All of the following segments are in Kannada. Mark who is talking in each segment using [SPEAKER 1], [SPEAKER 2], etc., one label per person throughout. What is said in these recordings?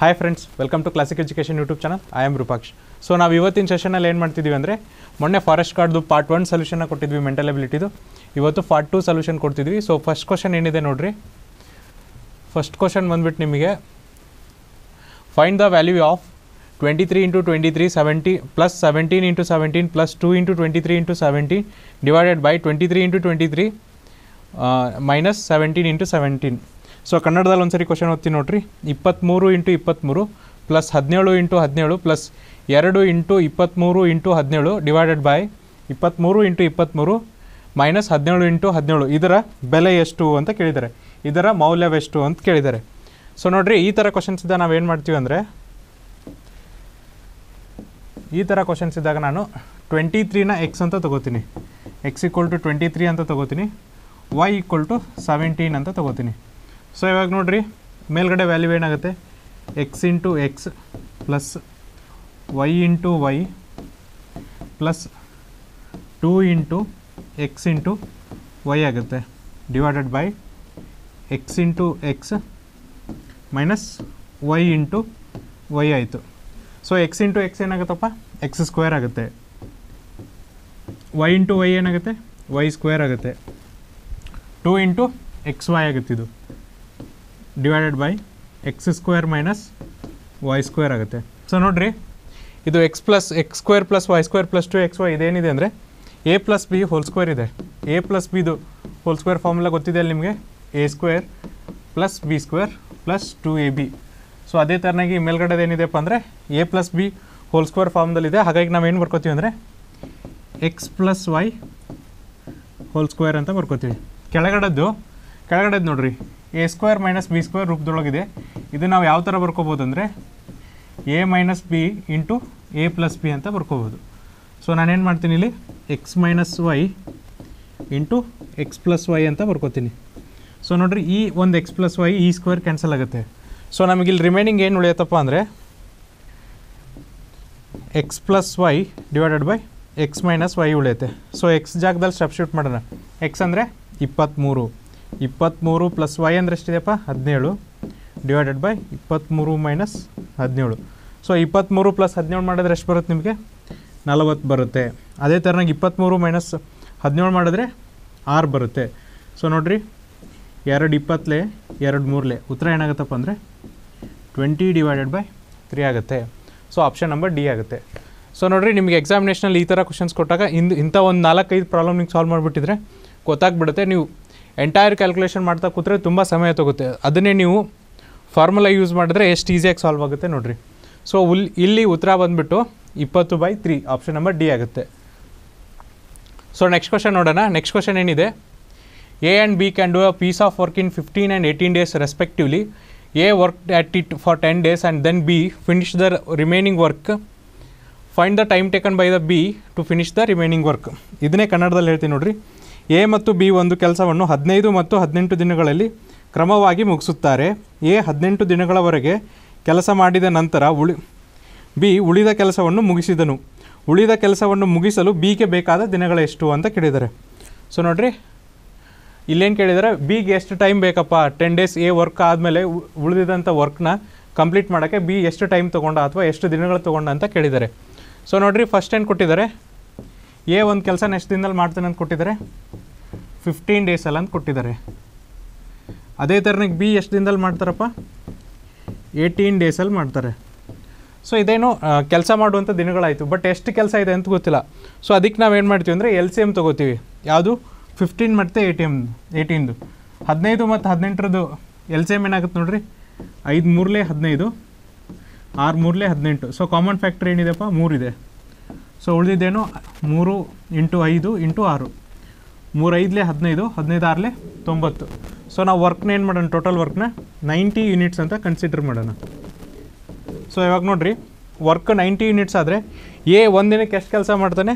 [SPEAKER 1] hi friends welcome to classic education YouTube channel I am Rupaksh so ನಾವು ಇವತ್ತಿನ ಸೆಷನಲ್ಲಿ ಏನು ಮಾಡ್ತಿದ್ವಿ ಅಂದರೆ ಮೊನ್ನೆ ಫಾರೆಸ್ಟ್ ಕಾರ್ಡ್ದು ಪಾರ್ಟ್ ಒನ್ ಸೊಲ್ಯೂಷನ್ನ ಕೊಟ್ಟಿದ್ವಿ ಮೆಂಟಲ್ ಎಬಿಲಿಟಿದು ಇವತ್ತು ಪಾರ್ಟ್ ಟು ಸೊಲ್ಯೂಷನ್ ಕೊಡ್ತಿದ್ವಿ ಸೊ ಫಸ್ಟ್ ಕ್ವಶನ್ ಏನಿದೆ ನೋಡಿರಿ ಫಸ್ಟ್ ಕ್ವಶನ್ ಬಂದ್ಬಿಟ್ಟು ನಿಮಗೆ find the value of twenty three into twenty three seventy plus seventeen into seventeen plus two into twenty three into seventeen divided by twenty three into twenty three minus seventeen into seventeen so ಕನ್ನಡದಲ್ಲಿ ಒಂದು ಸರಿ ಕ್ವಶನ್ ಓದ್ತೀನಿ ನೋಡ್ರಿ ಇಪ್ಪತ್ತ್ಮೂರು ಇಂಟು ಇಪ್ಪತ್ತ್ಮೂರು ಪ್ಲಸ್ ಹದಿನೇಳು ಇಂಟು ಹದಿನೇಳು ಪ್ಲಸ್ ಎರಡು ಇಂಟು ಇಪ್ಪತ್ತ್ಮೂರು ಇಂಟು ಹದಿನೇಳು ಡಿವೈಡೆಡ್ ಬೈ ಇಪ್ಪತ್ತ್ಮೂರು ಇಂಟು ಇಪ್ಪತ್ತ್ಮೂರು ಮೈನಸ್ ಹದಿನೇಳು ಇಂಟು ಹದಿನೇಳು ಇದರ ಬೆಲೆ ಎಷ್ಟು ಅಂತ ಕೇಳಿದ್ದಾರೆ ಇದರ ಮೌಲ್ಯವೆಷ್ಟು ಅಂತ ಕೇಳಿದ್ದಾರೆ ಸೊ ನೋಡಿರಿ ಈ ಥರ ಇದ್ದಾಗ ನಾವೇನು ಮಾಡ್ತೀವಿ ಅಂದರೆ ಈ ಥರ ಕ್ವಶನ್ಸ್ ಇದ್ದಾಗ ನಾನು ಟ್ವೆಂಟಿ ತ್ರೀನ ಎಕ್ಸ್ ಅಂತ ತೊಗೋತೀನಿ x equal to twenty three ಅಂತ ತೊಗೋತೀನಿ ವೈ ಈಕ್ವಲ್ ಟು ಸೆವೆಂಟೀನ್ ಅಂತ ತೊಗೋತೀನಿ ಸೊ ಇವಾಗ ನೋಡಿರಿ ಮೇಲ್ಗಡೆ ವ್ಯಾಲ್ಯೂ ಏನಾಗುತ್ತೆ x into x plus y into y plus two into x into y ಆಗುತ್ತೆ divided by x into x minus y into y ಆಯಿತು ಸೊ ಎಕ್ಸ್ ಇಂಟು ಎಕ್ಸ್ ಏನಾಗುತ್ತಪ್ಪ ಎಕ್ಸ್ ಸ್ಕ್ವೇರ್ ಆಗುತ್ತೆ ವೈ ಇಂಟು ವೈ ಏನಾಗುತ್ತೆ ವೈ ಸ್ಕ್ವೇರ್ ಆಗುತ್ತೆ ಟೂ ಇಂಟು ಎಕ್ಸ್ ವೈ ಆಗುತ್ತಿದ್ದು divided by x square minus y square ಆಗುತ್ತೆ ಸೊ ನೋಡಿರಿ ಇದು x plus x square plus y square plus two x y ಇದೇನಿದೆ ಅಂದರೆ a plus b whole square ಇದೆ ಎ ಪ್ಲಸ್ ಬಿದು ಹೋಲ್ ಸ್ಕ್ವೇರ್ ಫಾರ್ಮುಲಾ ಗೊತ್ತಿದೆ ಅಲ್ಲಿ ನಿಮಗೆ a square plus B square plus two A B so ಅದೇ ಥರನಾಗಿ ಏನಿದೆಪ್ಪ ಅಂದರೆ a plus b whole square ಫಾರ್ಮ್ದಲ್ಲಿದೆ ಹಾಗಾಗಿ ನಾವು ಏನು ಬರ್ಕೋತೀವಿ ಅಂದರೆ x plus y whole square ಅಂತ ಬರ್ಕೋತೀವಿ ಕೆಳಗಡೆದ್ದು ಕೆಳಗಡೆದು ನೋಡಿರಿ a square minus b square ರೂಪದೊಳಗಿದೆ ಇದು ನಾವು ಯಾವ ಥರ ಬರ್ಕೋಬೋದು ಅಂದರೆ A minus b into a plus b ಅಂತ ಬರ್ಕೋಬೋದು ಸೊ ನಾನೇನು ಮಾಡ್ತೀನಿ ಇಲ್ಲಿ x minus y into x plus y ಅಂತ ಬರ್ಕೋತೀನಿ ಸೊ ನೋಡಿರಿ ಈ ಒಂದು ಎಕ್ಸ್ ಪ್ಲಸ್ ವೈ ಈ ಸ್ಕ್ವೇರ್ ಕ್ಯಾನ್ಸಲ್ ಆಗುತ್ತೆ ಸೊ ನಮಗಿಲ್ಲಿ ರಿಮೈನಿಂಗ್ ಏನು ಉಳಿಯತ್ತಪ್ಪ ಅಂದರೆ x plus y divided by x minus y ಉಳಿಯುತ್ತೆ ಸೊ ಎಕ್ಸ್ ಜಾಗದಲ್ಲಿ ಸಬ್ಸ್ಟ್ಯೂಟ್ ಮಾಡೋಣ ಎಕ್ಸ್ ಅಂದರೆ ಇಪ್ಪತ್ತ್ಮೂರು ಇಪ್ಪತ್ತ್ಮೂರು ಪ್ಲಸ್ ವೈ ಅಂದರೆ ಎಷ್ಟಿದೆಯಪ್ಪ ಹದಿನೇಳು ಡಿವೈಡೆಡ್ ಬೈ ಇಪ್ಪತ್ತ್ಮೂರು ಮೈನಸ್ ಹದಿನೇಳು ಸೊ ಇಪ್ಪತ್ತ್ಮೂರು ಪ್ಲಸ್ ಹದಿನೇಳು ಮಾಡಿದ್ರೆ ಎಷ್ಟು ಬರುತ್ತೆ ನಿಮಗೆ ನಲವತ್ತು ಬರುತ್ತೆ ಅದೇ ಥರನಾಗಿ ಇಪ್ಪತ್ತ್ಮೂರು ಮೈನಸ್ ಹದಿನೇಳು ಮಾಡಿದ್ರೆ ಆರು ಬರುತ್ತೆ ಸೊ ನೋಡಿರಿ ಎರಡು ಇಪ್ಪತ್ತಲೇ ಎರಡು ಮೂರಲೇ ಉತ್ತರ ಏನಾಗುತ್ತಪ್ಪ ಅಂದರೆ ಟ್ವೆಂಟಿ ಡಿವೈಡೆಡ್ ಬೈ ತ್ರೀ ಆಗುತ್ತೆ ಸೊ ಆಪ್ಷನ್ ನಂಬರ್ ಡಿ ಆಗುತ್ತೆ ಸೊ ನೋಡಿರಿ ನಿಮಗೆ ಎಕ್ಸಾಮಿನೇಷನಲ್ಲಿ ಈ ಥರ ಕ್ವಶನ್ಸ್ ಕೊಟ್ಟಾಗ ಇಂದು ಇಂಥ ಒಂದು ನಾಲ್ಕೈದು ಪ್ರಾಬ್ಲಮ್ ನಿಮ್ಗೆ ಸಾಲ್ವ್ ಮಾಡಿಬಿಟ್ಟಿದ್ರೆ ಗೊತ್ತಾಗ್ಬಿಡುತ್ತೆ ನೀವು ಎಂಟೈರ್ ಕ್ಯಾಲ್ಕುಲೇಷನ್ ಮಾಡ್ತಾ ಕೂತ್ರೆ ತುಂಬ ಸಮಯ ತಗುತ್ತೆ ಅದನ್ನೇ ನೀವು ಫಾರ್ಮುಲಾ ಯೂಸ್ ಮಾಡಿದ್ರೆ ಎಷ್ಟು ಈಸಿಯಾಗಿ ಸಾಲ್ವ್ ಆಗುತ್ತೆ ನೋಡಿರಿ ಸೊ ಉಲ್ ಇಲ್ಲಿ ಉತ್ತರ ಬಂದುಬಿಟ್ಟು ಇಪ್ಪತ್ತು by three option number D ಆಗುತ್ತೆ ಸೊ ನೆಕ್ಸ್ಟ್ ಕ್ವಶನ್ ನೋಡೋಣ ನೆಕ್ಸ್ಟ್ ಕ್ವಶನ್ ಏನಿದೆ A and B can do a piece of work in fifteen and eighteen days respectively A work at it for ten days and then B finish the remaining work find the time taken by the B to finish the remaining work ಇದನ್ನೇ ಕನ್ನಡದಲ್ಲಿ ಹೇಳ್ತೀನಿ ನೋಡಿರಿ ಎ ಮತ್ತು ಬಿ ಒಂದು ಕೆಲಸವನ್ನು ಹದಿನೈದು ಮತ್ತು ಹದಿನೆಂಟು ದಿನಗಳಲ್ಲಿ ಕ್ರಮವಾಗಿ ಮುಗಿಸುತ್ತಾರೆ ಎ ಹದಿನೆಂಟು ದಿನಗಳವರೆಗೆ ಕೆಲಸ ಮಾಡಿದ ನಂತರ ಉಳಿ ಬಿ ಉಳಿದ ಕೆಲಸವನ್ನು ಮುಗಿಸಿದನು ಉಳಿದ ಕೆಲಸವನ್ನು ಮುಗಿಸಲು ಬಿಗೆ ಬೇಕಾದ ದಿನಗಳೆಷ್ಟು ಎಷ್ಟು ಅಂತ ಕೇಳಿದರೆ ಸೊ ನೋಡಿರಿ ಇಲ್ಲೇನು ಕೇಳಿದರೆ ಬಿಗೆ ಎಷ್ಟು ಟೈಮ್ ಬೇಕಪ್ಪ ಟೆನ್ ಡೇಸ್ ಎ ವರ್ಕ್ ಆದಮೇಲೆ ಉಳಿದಿದಂಥ ವರ್ಕ್ನ ಕಂಪ್ಲೀಟ್ ಮಾಡೋಕ್ಕೆ ಬಿ ಎಷ್ಟು ಟೈಮ್ ತೊಗೊಂಡ ಅಥವಾ ಎಷ್ಟು ದಿನಗಳು ತೊಗೊಂಡ ಅಂತ ಕೇಳಿದ್ದಾರೆ ಸೊ ನೋಡಿರಿ ಫಸ್ಟ್ ಏನು ಕೊಟ್ಟಿದ್ದಾರೆ ಎ ಒಂದು ಕೆಲಸ ನೆಕ್ಸ್ಟ್ ದಿನದಲ್ಲಿ ಮಾಡ್ತಾನೆ ಅಂತ ಕೊಟ್ಟಿದ್ದಾರೆ ಫಿಫ್ಟೀನ್ ಡೇಸಲ್ಲಿ ಅಂತ ಕೊಟ್ಟಿದ್ದಾರೆ ಅದೇ ಥರನಿಗೆ ಬಿ ಎಷ್ಟು ದಿನದಲ್ಲಿ ಮಾಡ್ತಾರಪ್ಪ ಏಯ್ಟೀನ್ ಡೇಸಲ್ಲಿ ಮಾಡ್ತಾರೆ ಸೊ ಇದೇನು ಕೆಲಸ ಮಾಡುವಂಥ ದಿನಗಳಾಯಿತು ಬಟ್ ಎಷ್ಟು ಕೆಲಸ ಇದೆ ಅಂತ ಗೊತ್ತಿಲ್ಲ ಸೊ ಅದಕ್ಕೆ ನಾವು ಏನು ಮಾಡ್ತೀವಿ ಅಂದರೆ ಎಲ್ ಸಿ ಎಮ್ ತೊಗೋತೀವಿ ಯಾವುದು ಫಿಫ್ಟೀನ್ ಮತ್ತು ಟಿ ಎಮ್ ಏಯ್ಟೀನ್ದು ಹದಿನೈದು ಮತ್ತು ಹದಿನೆಂಟರದ್ದು ಎಲ್ ಸಿ ಎಮ್ ಏನಾಗುತ್ತೆ ನೋಡಿರಿ ಐದು ಮೂರಲೇ ಹದಿನೈದು ಆರು ಮೂರಲೇ ಹದಿನೆಂಟು ಸೊ ಕಾಮನ್ ಫ್ಯಾಕ್ಟ್ರಿ ಏನಿದೆಪ್ಪ ಮೂರಿದೆ ಸೊ ಉಳಿದಿದ್ದೇನು ಮೂರು ಇಂಟು ಐದು ಇಂಟು ಆರು ಮೂರೈದಲೇ ಹದಿನೈದು ಹದಿನೈದು ಆರಲೆ ತೊಂಬತ್ತು ಸೊ ನಾವು ವರ್ಕ್ನ ಏನು ಮಾಡೋಣ ಟೋಟಲ್ ವರ್ಕ್ನ ನೈಂಟಿ ಯೂನಿಟ್ಸ್ ಅಂತ ಕನ್ಸಿಡರ್ ಮಾಡೋಣ ಸೊ ಇವಾಗ ನೋಡಿರಿ ವರ್ಕ್ ನೈಂಟಿ ಯೂನಿಟ್ಸ್ ಆದರೆ ಎ ಒಂದಿನಕ್ಕೆ ಎಷ್ಟು ಕೆಲಸ ಮಾಡ್ತಾನೆ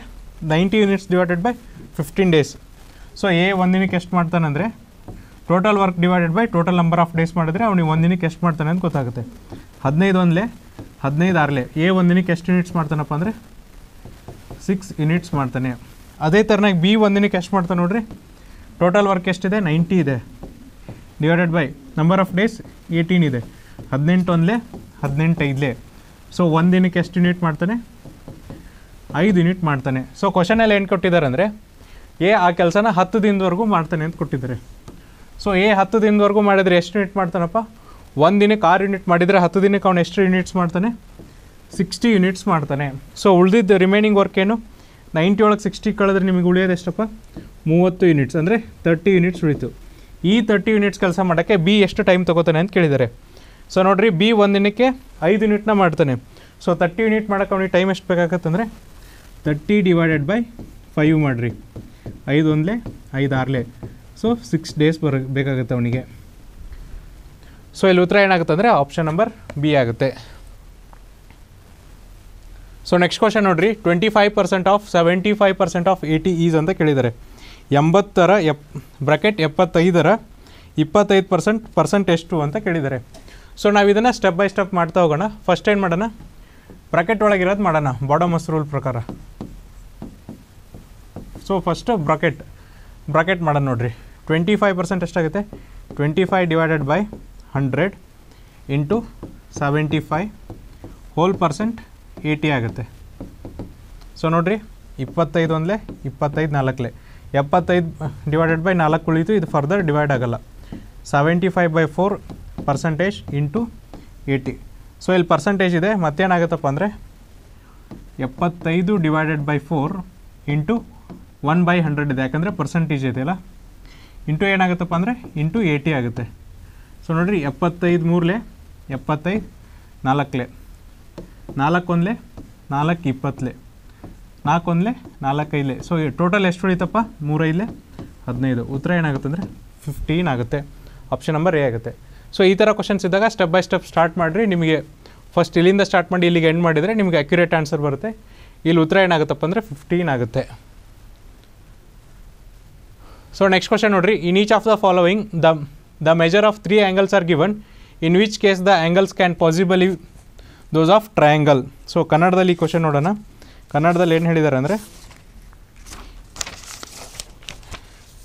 [SPEAKER 1] ninety units divided by fifteen days so A ಒಂದಿನಕ್ಕೆ ಎಷ್ಟು ಮಾಡ್ತಾನೆ ಅಂದರೆ total work divided by total number of days ಮಾಡಿದ್ರೆ ಅವ್ನಿಗೆ ಒಂದಿನಕ್ಕೆ ಎಷ್ಟು ಮಾಡ್ತಾನೆ ಅಂತ ಗೊತ್ತಾಗುತ್ತೆ ಹದಿನೈದು ಒಂದಲೇ ಹದಿನೈದು ಆರಲೇ ಎ ಒಂದಿನಕ್ಕೆ ಎಷ್ಟು ಯೂನಿಟ್ಸ್ ಮಾಡ್ತಾನಪ್ಪ ಅಂದರೆ ಸಿಕ್ಸ್ ಯೂನಿಟ್ಸ್ ಮಾಡ್ತಾನೆ ಅದೇ ಥರನಾಗಿ ಬಿ ಒಂದಿನಕ್ಕೆ ಎಷ್ಟು ಮಾಡ್ತಾನೆ ನೋಡ್ರಿ ಟೋಟಲ್ ವರ್ಕ್ ಎಷ್ಟಿದೆ ನೈಂಟಿ ಇದೆ divided by number of days eighteen ಇದೆ ಹದಿನೆಂಟು ಒಂದಲೇ ಹದಿನೆಂಟೈದಲೇ ಸೊ ಒಂದು ದಿನಕ್ಕೆ ಎಷ್ಟು ಯೂನಿಟ್ ಮಾಡ್ತಾನೆ ಐದು ಯೂನಿಟ್ ಮಾಡ್ತಾನೆ ಸೊ ಕ್ವಶನಲ್ಲಿ ಏನು ಕೊಟ್ಟಿದ್ದಾರೆ ಅಂದರೆ ಎ ಆ ಕೆಲಸನ ಹತ್ತು ದಿನದವರೆಗೂ ಮಾಡ್ತಾನೆ ಅಂತ ಕೊಟ್ಟಿದ್ದಾರೆ ಸೊ ಎ ಹತ್ತು ದಿನದವರೆಗೂ ಮಾಡಿದರೆ ಎಷ್ಟು ಯೂನಿಟ್ ಮಾಡ್ತಾನಪ್ಪ ಒಂದು ದಿನಕ್ಕೆ ಆರು ಯೂನಿಟ್ ಮಾಡಿದರೆ ಹತ್ತು ದಿನಕ್ಕೆ ಅವನು ಎಷ್ಟು ಯೂನಿಟ್ಸ್ ಮಾಡ್ತಾನೆ ಸಿಕ್ಸ್ಟಿ ಯೂನಿಟ್ಸ್ ಮಾಡ್ತಾನೆ ಸೊ ಉಳಿದಿದ್ದ ರಿಮೈನಿಂಗ್ ವರ್ಕ್ ಏನು ನೈಂಟಿ ಒಳಗೆ ಸಿಕ್ಸ್ಟಿ ಕಳೆದ್ರೆ ನಿಮಗೆ ಉಳಿಯೋದು ಎಷ್ಟಪ್ಪ ಮೂವತ್ತು ಯೂನಿಟ್ಸ್ ಅಂದರೆ ತರ್ಟಿ ಯೂನಿಟ್ಸ್ ಉಳಿತು ಈ ತರ್ಟಿ ಯೂನಿಟ್ಸ್ ಕೆಲಸ ಮಾಡೋಕ್ಕೆ ಬಿ ಎಷ್ಟು ಟೈಮ್ ತೊಗೋತಾನೆ ಅಂತ ಕೇಳಿದ್ದಾರೆ ಸೊ ನೋಡಿರಿ ಬಿ ಒಂದು ದಿನಕ್ಕೆ ಐದು ಯೂನಿಟ್ನ ಮಾಡ್ತಾನೆ ಸೊ ತರ್ಟಿ ಯೂನಿಟ್ ಮಾಡೋಕ್ಕೆ ಅವ್ನಿಗೆ ಟೈಮ್ ಎಷ್ಟು ಬೇಕಾಗತ್ತಂದರೆ ತರ್ಟಿ ಡಿವೈಡೆಡ್ ಬೈ ಫೈವ್ ಮಾಡಿರಿ ಐದು ಒಂದಲೇ ಐದು ಆರಲೆ ಸೊ ಸಿಕ್ಸ್ ಡೇಸ್ ಬರ ಬೇಕಾಗುತ್ತೆ ಅವನಿಗೆ ಸೊ ಇಲ್ಲಿ ಉತ್ತರ ಏನಾಗುತ್ತೆ ಅಂದರೆ ಆಪ್ಷನ್ ನಂಬರ್ ಬಿ ಆಗುತ್ತೆ ಸೊ ನೆಕ್ಸ್ಟ್ ಕ್ವಶನ್ ನೋಡ್ರಿ twenty five percent of seventy five percent of eighty is ಅಂತ ಕೇಳಿದ್ದಾರೆ ಎಂಬತ್ತರ ಎಪ್ ಬ್ರಾಕೆಟ್ ಎಪ್ಪತ್ತೈದರ ಇಪ್ಪತ್ತೈದು ಪರ್ಸೆಂಟ್ ಪರ್ಸೆಂಟ್ ಎಷ್ಟು ಅಂತ ಕೇಳಿದ್ದಾರೆ ಸೊ ನಾವು ಇದನ್ನು ಸ್ಟೆಪ್ ಬೈ ಸ್ಟೆಪ್ ಮಾಡ್ತಾ ಹೋಗೋಣ ಫಸ್ಟ್ ಏನು ಮಾಡೋಣ ಬ್ರಾಕೆಟ್ ಒಳಗಿರೋದು ಮಾಡೋಣ ಬಾಡಮ್ ರೂಲ್ ಪ್ರಕಾರ ಸೊ ಫಸ್ಟು ಬ್ರಾಕೆಟ್ ಬ್ರಾಕೆಟ್ ಮಾಡೋಣ ನೋಡಿರಿ ಟ್ವೆಂಟಿ ಫೈವ್ ಪರ್ಸೆಂಟ್ ಎಷ್ಟಾಗುತ್ತೆ twenty five divided by hundred into seventy five whole percent eighty e ಆಗುತ್ತೆ ಸೊ ನೋಡ್ರಿ ಇಪ್ಪತ್ತೈದು ಒಂದಲೇ ಇಪ್ಪತ್ತೈದು ನಾಲ್ಕಲೆ ಎಪ್ಪತ್ತೈದು ಡಿವೈಡೆಡ್ ಬೈ ನಾಲ್ಕು ಉಳಿತು ಇದು ಫರ್ದರ್ ಡಿವೈಡ್ ಆಗೋಲ್ಲ seventy five by four percentage into eighty so ಇಲ್ಲಿ ಪರ್ಸೆಂಟೇಜ್ ಇದೆ ಮತ್ತೇನಾಗುತ್ತಪ್ಪ ಅಂದರೆ ಎಪ್ಪತ್ತೈದು divided by four into one by hundred ಇದೆ ಯಾಕಂದರೆ ಪರ್ಸೆಂಟೇಜ್ ಇದೆ ಅಲ್ಲ ಇಂಟು ಏನಾಗುತ್ತಪ್ಪ ಅಂದರೆ ಇಂಟು ಏಯ್ಟಿ e ಆಗುತ್ತೆ ಸೊ ನೋಡಿರಿ ಎಪ್ಪತ್ತೈದು ಮೂರಲೆ ಎಪ್ಪತ್ತೈದು ನಾಲ್ಕಲೆ ನಾಲ್ಕು ಒಂದ್ಲೆ ನಾಲ್ಕು ಇಪ್ಪತ್ತಲೆ ಒಂದಲೆ ನಾಲ್ಕೈಲೆ ಸೊ ಟೋಟಲ್ ಎಷ್ಟು ಉಳಿತಪ್ಪ ಮೂರೈಲೆ ಹದಿನೈದು ಉತ್ತರ ಏನಾಗುತ್ತೆ ಅಂದರೆ ಫಿಫ್ಟೀನ್ ಆಗುತ್ತೆ ಆಪ್ಷನ್ ನಂಬರ್ ಎ ಆಗುತ್ತೆ ಸೊ ಈ ಥರ ಕ್ವಶನ್ಸ್ ಇದ್ದಾಗ ಸ್ಟೆಪ್ ಬೈ ಸ್ಟೆಪ್ ಸ್ಟಾರ್ಟ್ ಮಾಡಿರಿ ನಿಮಗೆ ಫಸ್ಟ್ ಇಲ್ಲಿಂದ ಸ್ಟಾರ್ಟ್ ಮಾಡಿ ಇಲ್ಲಿಗೆ ಎಂಡ್ ಮಾಡಿದರೆ ನಿಮಗೆ ಅಕ್ಯುರೇಟ್ ಆನ್ಸರ್ ಬರುತ್ತೆ ಇಲ್ಲಿ ಉತ್ತರ ಏನಾಗುತ್ತಪ್ಪ ಅಂದರೆ ಫಿಫ್ಟೀನ್ ಆಗುತ್ತೆ ಸೊ ನೆಕ್ಸ್ಟ್ ಕ್ವಶನ್ ನೋಡಿರಿ in each of the following the the measure of three angles are given in which case the angles can possibly those of triangle so ಕನ್ನಡದಲ್ಲಿ ಈ ಕ್ವಶನ್ ನೋಡೋಣ ಕನ್ನಡದಲ್ಲಿ ಏನು ಹೇಳಿದ್ದಾರೆ ಅಂದರೆ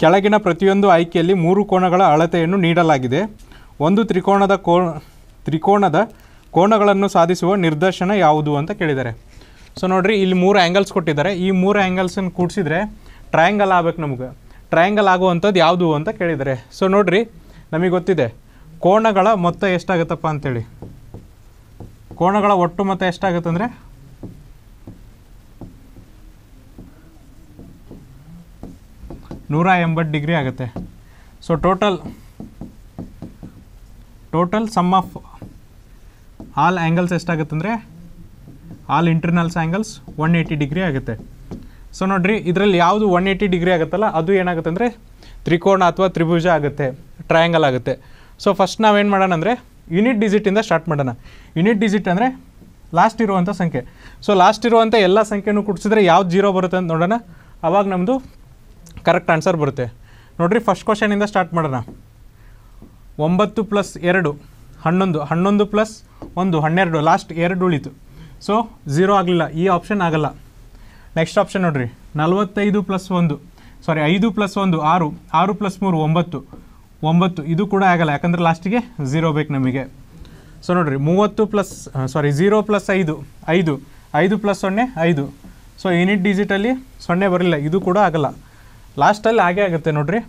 [SPEAKER 1] ಕೆಳಗಿನ ಪ್ರತಿಯೊಂದು ಆಯ್ಕೆಯಲ್ಲಿ ಮೂರು ಕೋಣಗಳ ಅಳತೆಯನ್ನು ನೀಡಲಾಗಿದೆ ಒಂದು ತ್ರಿಕೋಣದ ಕೋ ತ್ರಿಕೋಣದ ಕೋಣಗಳನ್ನು ಸಾಧಿಸುವ ನಿರ್ದರ್ಶನ ಯಾವುದು ಅಂತ ಕೇಳಿದ್ದಾರೆ ಸೊ ನೋಡಿರಿ ಇಲ್ಲಿ ಮೂರು ಆ್ಯಂಗಲ್ಸ್ ಕೊಟ್ಟಿದ್ದಾರೆ ಈ ಮೂರು ಆ್ಯಂಗಲ್ಸನ್ನು ಕೂಡಿಸಿದ್ರೆ ಟ್ರಯಾಂಗಲ್ ಆಗ್ಬೇಕು ನಮಗೆ ಟ್ರಯಾಂಗಲ್ ಆಗುವಂಥದ್ದು ಯಾವುದು ಅಂತ ಕೇಳಿದ್ದಾರೆ ಸೊ ನೋಡಿರಿ ನಮಗೆ ಗೊತ್ತಿದೆ ಕೋಣಗಳ ಮೊತ್ತ ಎಷ್ಟಾಗುತ್ತಪ್ಪ ಅಂಥೇಳಿ ಕೋಣಗಳ ಒಟ್ಟು ಮೊತ್ತ ಎಷ್ಟಾಗುತ್ತೆ ಅಂದರೆ ನೂರ ಎಂಬತ್ತು ಡಿಗ್ರಿ ಆಗುತ್ತೆ so total total sum of all angles ಎಷ್ಟಾಗುತ್ತೆ ಅಂದರೆ all internals angles one eighty degree ಆಗುತ್ತೆ ಸೊ ನೋಡಿರಿ ಇದರಲ್ಲಿ ಯಾವುದು ಒನ್ ಏಯ್ಟಿ ಡಿಗ್ರಿ ಆಗುತ್ತಲ್ಲ ಅದು ಏನಾಗುತ್ತೆ ಅಂದರೆ ತ್ರಿಕೋಣ ಅಥವಾ ತ್ರಿಭುಜ ಆಗುತ್ತೆ ಟ್ರಯಾಂಗಲ್ ಆಗುತ್ತೆ ಸೊ ಫಸ್ಟ್ ನಾವೇನು ಮಾಡೋಣ ಅಂದರೆ ಯುನಿಟ್ ಡಿಜಿಟಿಂದ ಸ್ಟಾರ್ಟ್ ಮಾಡೋಣ ಯುನಿಟ್ ಡಿಜಿಟ್ ಅಂದರೆ ಲಾಸ್ಟ್ ಇರುವಂಥ ಸಂಖ್ಯೆ ಸೊ ಲಾಸ್ಟ್ ಇರುವಂಥ ಎಲ್ಲ ಸಂಖ್ಯೆನೂ ಕುಡಿಸಿದ್ರೆ ಯಾವ್ದು ಜೀರೋ ಬರುತ್ತೆ ಅಂತ ನೋಡೋಣ ಅವಾಗ ನಮ್ಮದು ಕರೆಕ್ಟ್ ಆನ್ಸರ್ ಬರುತ್ತೆ ನೋಡಿರಿ ಫಸ್ಟ್ ಕ್ವಶನಿಂದ ಸ್ಟಾರ್ಟ್ ಮಾಡೋಣ ಒಂಬತ್ತು ಪ್ಲಸ್ ಎರಡು ಹನ್ನೊಂದು ಹನ್ನೊಂದು ಪ್ಲಸ್ ಒಂದು ಹನ್ನೆರಡು ಲಾಸ್ಟ್ ಎರಡು ಉಳಿತು ಸೊ ಝೀರೋ ಆಗಲಿಲ್ಲ ಈ ಆಪ್ಷನ್ ಆಗಲ್ಲ ನೆಕ್ಸ್ಟ್ ಆಪ್ಷನ್ ನೋಡಿರಿ ನಲವತ್ತೈದು ಪ್ಲಸ್ ಒಂದು ಸಾರಿ ಐದು ಪ್ಲಸ್ ಒಂದು ಆರು ಆರು ಪ್ಲಸ್ ಮೂರು ಒಂಬತ್ತು ಒಂಬತ್ತು ಇದು ಕೂಡ ಆಗಲ್ಲ ಯಾಕಂದರೆ ಲಾಸ್ಟಿಗೆ ಝೀರೋ ಬೇಕು ನಮಗೆ ಸೊ ನೋಡಿರಿ ಮೂವತ್ತು ಪ್ಲಸ್ ಸಾರಿ ಝೀರೋ ಪ್ಲಸ್ ಐದು ಐದು ಐದು ಪ್ಲಸ್ ಸೊನ್ನೆ ಐದು ಸೊ ಯೂನಿಟ್ ಡಿಜಿಟಲ್ಲಿ ಸೊನ್ನೆ ಬರಲಿಲ್ಲ ಇದು ಕೂಡ ಆಗಲ್ಲ ಲಾಸ್ಟಲ್ಲಿ ಹಾಗೆ ಆಗುತ್ತೆ ನೋಡಿರಿ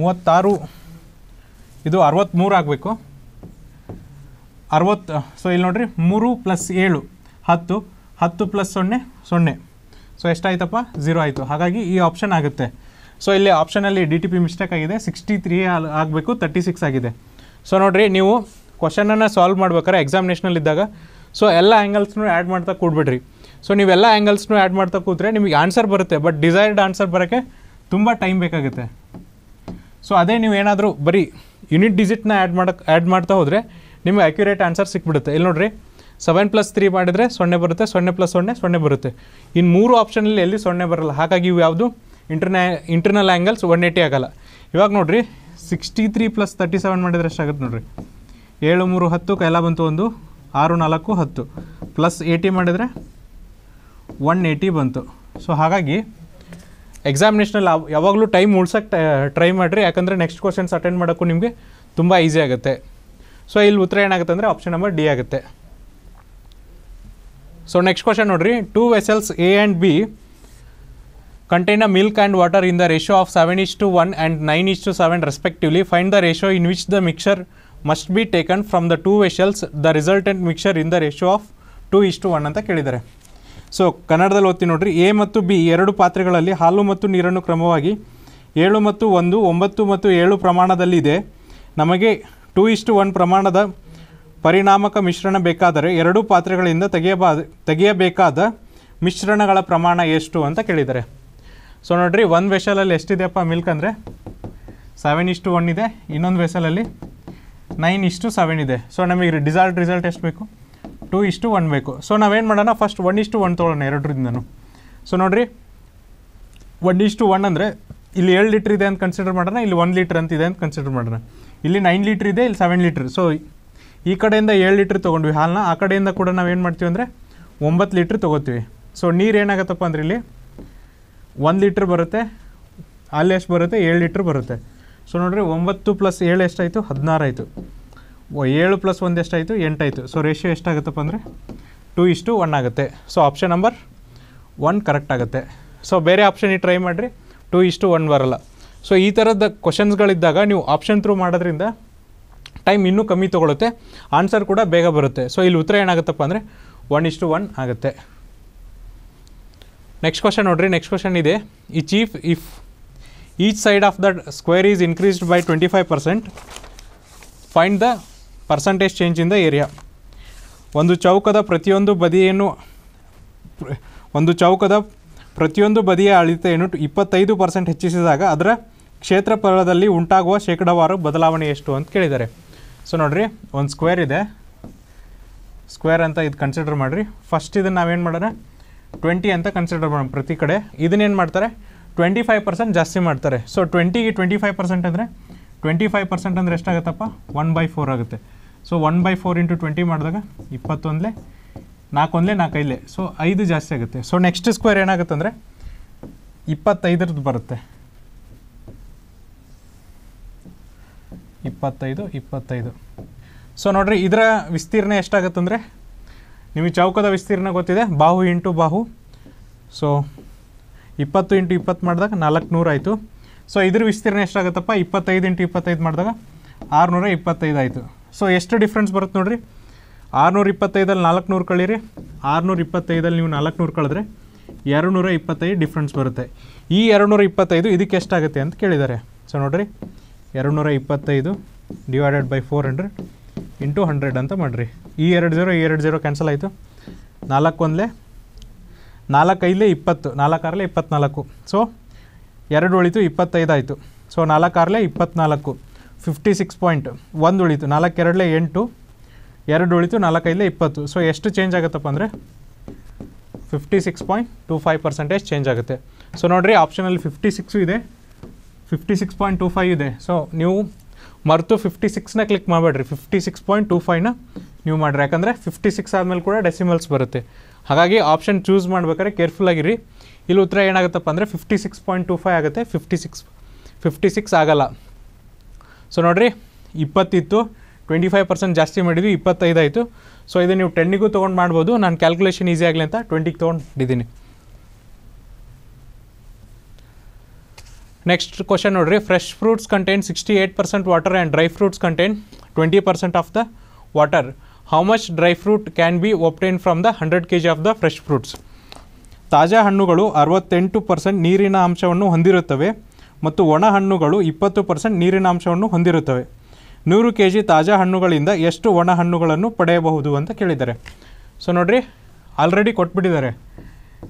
[SPEAKER 1] ಮೂವತ್ತಾರು ಇದು ಅರವತ್ತ್ಮೂರು ಆಗಬೇಕು ಅರವತ್ತು ಸೊ ಇಲ್ಲಿ ನೋಡಿರಿ ಮೂರು ಪ್ಲಸ್ ಏಳು ಹತ್ತು ಹತ್ತು ಪ್ಲಸ್ ಸೊನ್ನೆ ಸೊನ್ನೆ ಸೊ ಎಷ್ಟಾಯ್ತಪ್ಪ ಝೀರೋ ಆಯಿತು ಹಾಗಾಗಿ ಈ ಆಪ್ಷನ್ ಆಗುತ್ತೆ ಸೊ ಇಲ್ಲಿ ಆಪ್ಷನಲ್ಲಿ ಡಿ ಟಿ ಪಿ ಮಿಸ್ಟೇಕ್ ಆಗಿದೆ ಸಿಕ್ಸ್ಟಿ ತ್ರೀ ಆಗಬೇಕು ತರ್ಟಿ ಸಿಕ್ಸ್ ಆಗಿದೆ ಸೊ ನೋಡಿರಿ ನೀವು ಕ್ವಶನನ್ನು ಸಾಲ್ವ್ ಮಾಡ್ಬೇಕಾರೆ ಎಕ್ಸಾಮಿನೇಷನಲ್ಲಿದ್ದಾಗ ಸೊ ಎಲ್ಲ ಆ್ಯಂಗಲ್ಸ್ನೂ ಆ್ಯಡ್ ಮಾಡ್ತಾ ಕೂಡ್ಬಿಡ್ರಿ ಸೊ ನೀವೆಲ್ಲ ಆ್ಯಂಗಲ್ಸ್ನೂ ಆ್ಯಡ್ ಮಾಡ್ತಾ ಕೂತ್ರೆ ನಿಮಗೆ ಆನ್ಸರ್ ಬರುತ್ತೆ ಬಟ್ ಡಿಸೈರ್ಡ್ ಆನ್ಸರ್ ಬರೋಕ್ಕೆ ತುಂಬ ಟೈಮ್ ಬೇಕಾಗುತ್ತೆ ಸೊ ಅದೇ ನೀವು ಏನಾದರೂ ಬರೀ ಯೂನಿಟ್ ಡಿಜಿಟ್ನ ಆ್ಯಡ್ ಮಾಡೋಕ್ಕೆ ಆ್ಯಡ್ ಮಾಡ್ತಾ ಹೋದರೆ ನಿಮಗೆ ಅಕ್ಯುರೇಟ್ ಆನ್ಸರ್ ಸಿಕ್ಬಿಡುತ್ತೆ ಇಲ್ಲಿ ನೋಡಿರಿ ಸೆವೆನ್ ಪ್ಲಸ್ ತ್ರೀ ಮಾಡಿದರೆ ಸೊನ್ನೆ ಬರುತ್ತೆ ಸೊನ್ನೆ ಪ್ಲಸ್ ಸೊನ್ನೆ ಸೊನ್ನೆ ಬರುತ್ತೆ ಇನ್ನು ಮೂರು ಆಪ್ಷನಲ್ಲಿ ಎಲ್ಲಿ ಸೊನ್ನೆ ಬರಲ್ಲ ಹಾಗಾಗಿ ಇವು ಯಾವುದು ಇಂಟರ್ನ್ಯಾ ಇಂಟರ್ನಲ್ ಆ್ಯಂಗಲ್ಸ್ ಒನ್ ಏಯ್ಟಿ ಆಗೋಲ್ಲ ಇವಾಗ ನೋಡಿರಿ sixty three plus thirty seven ಮಾಡಿದರೆ ಎಷ್ಟಾಗುತ್ತೆ ನೋಡಿರಿ ಏಳು ಮೂರು ಹತ್ತು ಕೈಲ ಬಂತು ಒಂದು ಆರು ನಾಲ್ಕು ಹತ್ತು ಪ್ಲಸ್ ಏಯ್ಟಿ ಮಾಡಿದರೆ ಒನ್ ಏಯ್ಟಿ ಬಂತು ಸೊ ಹಾಗಾಗಿ ಎಕ್ಸಾಮಿನೇಷನಲ್ಲಿ ಯಾವಾಗಲೂ ಟೈಮ್ ಉಳ್ಸೋಕ್ಕೆ ಟ್ರೈ ಮಾಡಿರಿ ಯಾಕಂದರೆ ನೆಕ್ಸ್ಟ್ ಕ್ವಶನ್ಸ್ ಅಟೆಂಡ್ ಮಾಡೋಕ್ಕೂ ನಿಮಗೆ ತುಂಬ ಈಸಿ ಆಗುತ್ತೆ ಸೊ ಇಲ್ಲಿ ಉತ್ತರ ಏನಾಗುತ್ತೆ ಅಂದರೆ ಆಪ್ಷನ್ ನಂಬರ್ ಡಿ ಆಗುತ್ತೆ ಸೊ ನೆಕ್ಸ್ಟ್ ಕ್ವಶನ್ ನೋಡಿರಿ two vessels A and B container milk and water in the the of of 7 is to 1 and 9 is to 7 respectively, find the ratio in which the must be taken from the two vessels the resultant mixture in the ratio of two is to one ಅಂತ ಕೇಳಿದ್ದಾರೆ ಸೊ ಕನ್ನಡದಲ್ಲಿ ಓದ್ತೀನಿ ನೋಡ್ರಿ ಎ ಮತ್ತು ಬಿ ಎರಡು ಪಾತ್ರೆಗಳಲ್ಲಿ ಹಾಲು ಮತ್ತು ನೀರನ್ನು ಕ್ರಮವಾಗಿ ಏಳು ಮತ್ತು ಒಂದು ಒಂಬತ್ತು ಮತ್ತು ಏಳು ಪ್ರಮಾಣದಲ್ಲಿದೆ ನಮಗೆ ಟೂ ಇಸ್ಟು ಒನ್ ಪ್ರಮಾಣದ ಪರಿಣಾಮಕ ಮಿಶ್ರಣ ಬೇಕಾದರೆ ಎರಡೂ ಪಾತ್ರೆಗಳಿಂದ ತೆಗೆಯಬಾ ತೆಗೆಯಬೇಕಾದ ಮಿಶ್ರಣಗಳ ಪ್ರಮಾಣ ಎಷ್ಟು ಅಂತ ಕೇಳಿದ್ದಾರೆ ಸೊ ನೋಡಿರಿ ಒಂದು ವೆಷಲಲ್ಲಿ ಎಷ್ಟಿದೆಯಪ್ಪ ಮಿಲ್ಕ್ ಅಂದರೆ ಸೆವೆನ್ ಇಷ್ಟು ಒನ್ ಇದೆ ಇನ್ನೊಂದು ವೆಸಲಲ್ಲಿ ನೈನ್ ಇಷ್ಟು ಸೆವೆನ್ ಇದೆ ಸೊ ನಮಗೆ ಡಿಸಾಲ್ಟ್ ರಿಸಲ್ಟ್ ಎಷ್ಟು ಬೇಕು ಟೂ ಇಷ್ಟು ಒನ್ ಬೇಕು ಸೊ ನಾವೇನು ಮಾಡೋಣ ಫಸ್ಟ್ ಒನ್ ಇಷ್ಟು ಒನ್ ತೊಗೊಳ್ಳೋಣ ಎರಡರಿಂದನೂ ಸೊ ನೋಡಿರಿ ಒನ್ ಇಷ್ಟು ಒನ್ ಅಂದರೆ ಇಲ್ಲಿ ಏಳು ಲೀಟ್ರ್ ಇದೆ ಅಂತ ಕನ್ಸಿಡರ್ ಮಾಡೋಣ ಇಲ್ಲಿ ಒಂದು ಲೀಟ್ರ್ ಅಂತಿದೆ ಅಂತ ಕನ್ಸಿಡರ್ ಮಾಡೋಣ ಇಲ್ಲಿ ನೈನ್ ಲೀಟ್ರ್ ಇದೆ ಇಲ್ಲಿ ಸೆವೆನ್ ಲೀಟ್ರ್ ಸೊ ಈ ಕಡೆಯಿಂದ ಏಳು ಲೀಟ್ರ್ ತೊಗೊಂಡ್ವಿ ಹಾಲನ್ನ ಆ ಕಡೆಯಿಂದ ಕೂಡ ನಾವೇನು ಮಾಡ್ತೀವಿ ಅಂದರೆ ಒಂಬತ್ತು ಲೀಟ್ರ್ ತೊಗೋತೀವಿ ಸೊ ನೀರು ಏನಾಗತ್ತಪ್ಪ ಅಂದರೆ ಇಲ್ಲಿ ಒಂದು ಲೀಟ್ರ್ ಬರುತ್ತೆ ಅಲ್ಲಿ ಎಷ್ಟು ಬರುತ್ತೆ ಏಳು ಲೀಟ್ರ್ ಬರುತ್ತೆ ಸೊ ನೋಡಿರಿ ಒಂಬತ್ತು ಪ್ಲಸ್ ಏಳು ಎಷ್ಟಾಯಿತು ಹದಿನಾರು ಆಯಿತು ಏಳು ಪ್ಲಸ್ ಒಂದು ಎಷ್ಟಾಯಿತು ಎಂಟಾಯಿತು ಸೊ ರೇಷಿಯೋ ಎಷ್ಟಾಗುತ್ತಪ್ಪ ಅಂದರೆ ಟೂ ಇಷ್ಟು ಒನ್ ಆಗುತ್ತೆ so option number one correct ಆಗುತ್ತೆ ಸೊ ಬೇರೆ ಈ ಟ್ರೈ ಮಾಡಿರಿ ಟು ಇಷ್ಟು ಒನ್ ಬರಲ್ಲ ಸೊ ಈ ಥರದ ಕ್ವಶನ್ಸ್ಗಳಿದ್ದಾಗ ನೀವು ಆಪ್ಷನ್ ಥ್ರೂ ಮಾಡೋದ್ರಿಂದ ಟೈಮ್ ಇನ್ನೂ ಕಮ್ಮಿ ತೊಗೊಳುತ್ತೆ ಆನ್ಸರ್ ಕೂಡ ಬೇಗ ಬರುತ್ತೆ ಸೊ ಇಲ್ಲಿ ಉತ್ತರ ಏನಾಗುತ್ತಪ್ಪ ಅಂದರೆ ಒನ್ ಇಷ್ಟು ಒನ್ ಆಗುತ್ತೆ ನೆಕ್ಸ್ಟ್ ಕ್ವಶನ್ ನೋಡ್ರಿ ನೆಕ್ಸ್ಟ್ ಕ್ವಶನ್ ಇದೆ ಈ ಚೀಫ್ if each side of the square is increased by twenty five percent find the percentage change in the area ಒಂದು ಚೌಕದ ಪ್ರತಿಯೊಂದು ಬದಿಯನ್ನು ಒಂದು ಚೌಕದ ಪ್ರತಿಯೊಂದು ಬದಿಯ ಅಳತೆಯನ್ನು ಇಪ್ಪತ್ತೈದು ಪರ್ಸೆಂಟ್ ಹೆಚ್ಚಿಸಿದಾಗ ಅದರ ಕ್ಷೇತ್ರಫಲದಲ್ಲಿ ಉಂಟಾಗುವ ಶೇಕಡಾವಾರು ಬದಲಾವಣೆ ಎಷ್ಟು ಅಂತ ಕೇಳಿದ್ದಾರೆ ಸೊ ನೋಡಿರಿ ಒಂದು ಸ್ಕ್ವೇರ್ ಇದೆ ಸ್ಕ್ವೇರ್ ಅಂತ ಇದು ಕನ್ಸಿಡರ್ ಮಾಡಿರಿ ಫಸ್ಟ್ ಇದನ್ನು ನಾವೇನು ಮಾಡೋಣ ಟ್ವೆಂಟಿ ಅಂತ ಕನ್ಸಿಡರ್ ಮಾಡೋಣ ಪ್ರತಿ ಕಡೆ ಇದನ್ನೇನು ಮಾಡ್ತಾರೆ ಟ್ವೆಂಟಿ ಫೈವ್ ಪರ್ಸೆಂಟ್ ಜಾಸ್ತಿ ಮಾಡ್ತಾರೆ ಸೊ ಟ್ವೆಂಟಿಗೆ ಟ್ವೆಂಟಿ ಫೈವ್ ಪರ್ಸೆಂಟ್ ಅಂದರೆ ಟ್ವೆಂಟಿ ಫೈವ್ ಪರ್ಸೆಂಟ್ ಅಂದರೆ ಎಷ್ಟಾಗತ್ತಪ್ಪ ಒನ್ ಬೈ ಫೋರ್ ಆಗುತ್ತೆ so one by four into twenty ಮಾಡಿದಾಗ ಇಪ್ಪತ್ತೊಂದಲೇ ನಾಲ್ಕೊಂದಲೇ ನಾಲ್ಕೈದಲೆ ಸೊ ಐದು ಜಾಸ್ತಿ ಆಗುತ್ತೆ ಸೊ ನೆಕ್ಸ್ಟ್ ಸ್ಕ್ವೇರ್ ಏನಾಗುತ್ತೆ ಇಪ್ಪತ್ತೈದರದ್ದು ಬರುತ್ತೆ ಇಪ್ಪತ್ತೈದು ಇಪ್ಪತ್ತೈದು ಸೊ ನೋಡಿರಿ ಇದರ ವಿಸ್ತೀರ್ಣ ಎಷ್ಟಾಗುತ್ತೆ ಅಂದರೆ ನಿಮಗೆ ಚೌಕದ ವಿಸ್ತೀರ್ಣ ಗೊತ್ತಿದೆ ಬಾಹು ಇಂಟು ಬಾಹು ಸೊ ಇಪ್ಪತ್ತು ಇಂಟು ಇಪ್ಪತ್ತು ಮಾಡಿದಾಗ ನಾಲ್ಕು ಆಯಿತು ಸೊ ಇದ್ರ ವಿಸ್ತೀರ್ಣ ಎಷ್ಟಾಗುತ್ತಪ್ಪ ಇಪ್ಪತ್ತೈದು ಇಂಟು ಇಪ್ಪತ್ತೈದು ಮಾಡಿದಾಗ ಆರುನೂರ ಇಪ್ಪತ್ತೈದು ಆಯಿತು ಸೊ ಎಷ್ಟು ಡಿಫ್ರೆನ್ಸ್ ಬರುತ್ತೆ ನೋಡಿರಿ ಆರುನೂರ ಇಪ್ಪತ್ತೈದಲ್ಲಿ ನಾಲ್ಕುನೂರು ಕಳೀರಿ ಆರುನೂರ ಇಪ್ಪತ್ತೈದಲ್ಲಿ ನೀವು ನಾಲ್ಕುನೂರು ಕಳೆದ್ರೆ ಎರಡುನೂರ ಇಪ್ಪತ್ತೈದು ಡಿಫ್ರೆನ್ಸ್ ಬರುತ್ತೆ ಈ ಎರಡು ನೂರ ಇಪ್ಪತ್ತೈದು ಇದಕ್ಕೆ ಎಷ್ಟಾಗುತ್ತೆ ಅಂತ ಕೇಳಿದ್ದಾರೆ ಸೊ ನೋಡಿರಿ ಎರಡು ನೂರ ಇಪ್ಪತ್ತೈದು divided by four hundred into hundred ಅಂತ ಮಾಡಿರಿ ಈ ಎರಡು ಜೀರೋ ಈ ಎರಡು ಜೀರೋ ಕ್ಯಾನ್ಸಲ್ ಆಯಿತು ನಾಲ್ಕು ಒಂದಲೇ ನಾಲ್ಕು ಇಪ್ಪತ್ತು ನಾಲ್ಕು ಆರಲೇ ಇಪ್ಪತ್ತ್ನಾಲ್ಕು ಸೊ ಎರಡು ಉಳಿತು ಇಪ್ಪತ್ತೈದು ಆಯಿತು ಸೊ ನಾಲ್ಕು ಆರಲೇ ಇಪ್ಪತ್ತ್ನಾಲ್ಕು ಫಿಫ್ಟಿ ಸಿಕ್ಸ್ ಪಾಯಿಂಟ್ ಒಂದು ಉಳಿತು ನಾಲ್ಕು ಎರಡಲೇ ಎಂಟು ಎರಡು ಉಳಿತು ನಾಲ್ಕೈದಲೇ ಇಪ್ಪತ್ತು ಸೊ ಎಷ್ಟು ಚೇಂಜ್ ಆಗುತ್ತಪ್ಪ ಅಂದರೆ fifty six point two five percentage change ಆಗುತ್ತೆ ಸೊ ನೋಡಿರಿ ಆಪ್ಷನಲ್ಲಿ ಫಿಫ್ಟಿ ಸಿಕ್ಸು ಇದೆ fifty six point two five ಇದೆ ಸೊ ನೀವು ಮರೆತು ಫಿಫ್ಟಿ ಸಿಕ್ಸ್ನ ಕ್ಲಿಕ್ ಮಾಡಬೇಡ್ರಿ ಫಿಫ್ಟಿ ಸಿಕ್ಸ್ ಪಾಯಿಂಟ್ ಟೂ ಫೈವ್ನ ನೀವು ಮಾಡಿರಿ ಯಾಕಂದರೆ ಫಿಫ್ಟಿ ಸಿಕ್ಸ್ ಆದಮೇಲೆ ಕೂಡ ಡೆಸಿಮಲ್ಸ್ ಬರುತ್ತೆ ಹಾಗಾಗಿ ಆಪ್ಷನ್ ಚೂಸ್ ಮಾಡ್ಬೇಕಾದ್ರೆ ಕೇರ್ಫುಲ್ ಆಗಿರಿ ಇಲ್ಲಿ ಉತ್ತರ ಏನಾಗುತ್ತಪ್ಪ ಅಂದರೆ fifty six point two five ಆಗುತ್ತೆ ಫಿಫ್ಟಿ ಸಿಕ್ಸ್ ಫಿಫ್ಟಿ ಸಿಕ್ಸ್ ಆಗಲ್ಲ ಸೊ ನೋಡಿರಿ ಇಪ್ಪತ್ತಿತ್ತು ಟ್ವೆಂಟಿ ಫೈವ್ ಪರ್ಸೆಂಟ್ ಜಾಸ್ತಿ ಮಾಡಿದ್ವಿ ಇಪ್ಪತ್ತೈದಾಯಿತು ಸೊ ಇದು ನೀವು ಟೆನ್ನಿಗೂ ತೊಗೊಂಡು ಮಾಡ್ಬೋದು ನಾನು ಕ್ಯಾಲ್ಕುಲೇಷನ್ ಈಸಿ ಆಗಲಿ ಅಂತ ಟ್ವೆಂಟಿಗೆ ತೊಗೊಂಡಿದ್ದೀನಿ ನೆಕ್ಸ್ಟ್ ಕ್ವಶನ್ ನೋಡ್ರಿ fresh fruits contain sixty eight percent water and dry fruits contain twenty percent of the water how much dry fruit can be obtain from the hundred K G of the fresh fruits ತಾಜಾ ಹಣ್ಣುಗಳು ಅರವತ್ತೆಂಟು ಪರ್ಸೆಂಟ್ ನೀರಿನ ಅಂಶವನ್ನು ಹೊಂದಿರುತ್ತವೆ ಮತ್ತು ಒಣ ಹಣ್ಣುಗಳು ಇಪ್ಪತ್ತು ಪರ್ಸೆಂಟ್ ನೀರಿನ ಅಂಶವನ್ನು ಹೊಂದಿರುತ್ತವೆ ನೂರು ಕೆ ಜಿ ತಾಜಾ ಹಣ್ಣುಗಳಿಂದ ಎಷ್ಟು ಒಣ ಹಣ್ಣುಗಳನ್ನು ಪಡೆಯಬಹುದು ಅಂತ ಕೇಳಿದ್ದಾರೆ ಸೊ ನೋಡಿರಿ ಆಲ್ರೆಡಿ ಕೊಟ್ಬಿಟ್ಟಿದ್ದಾರೆ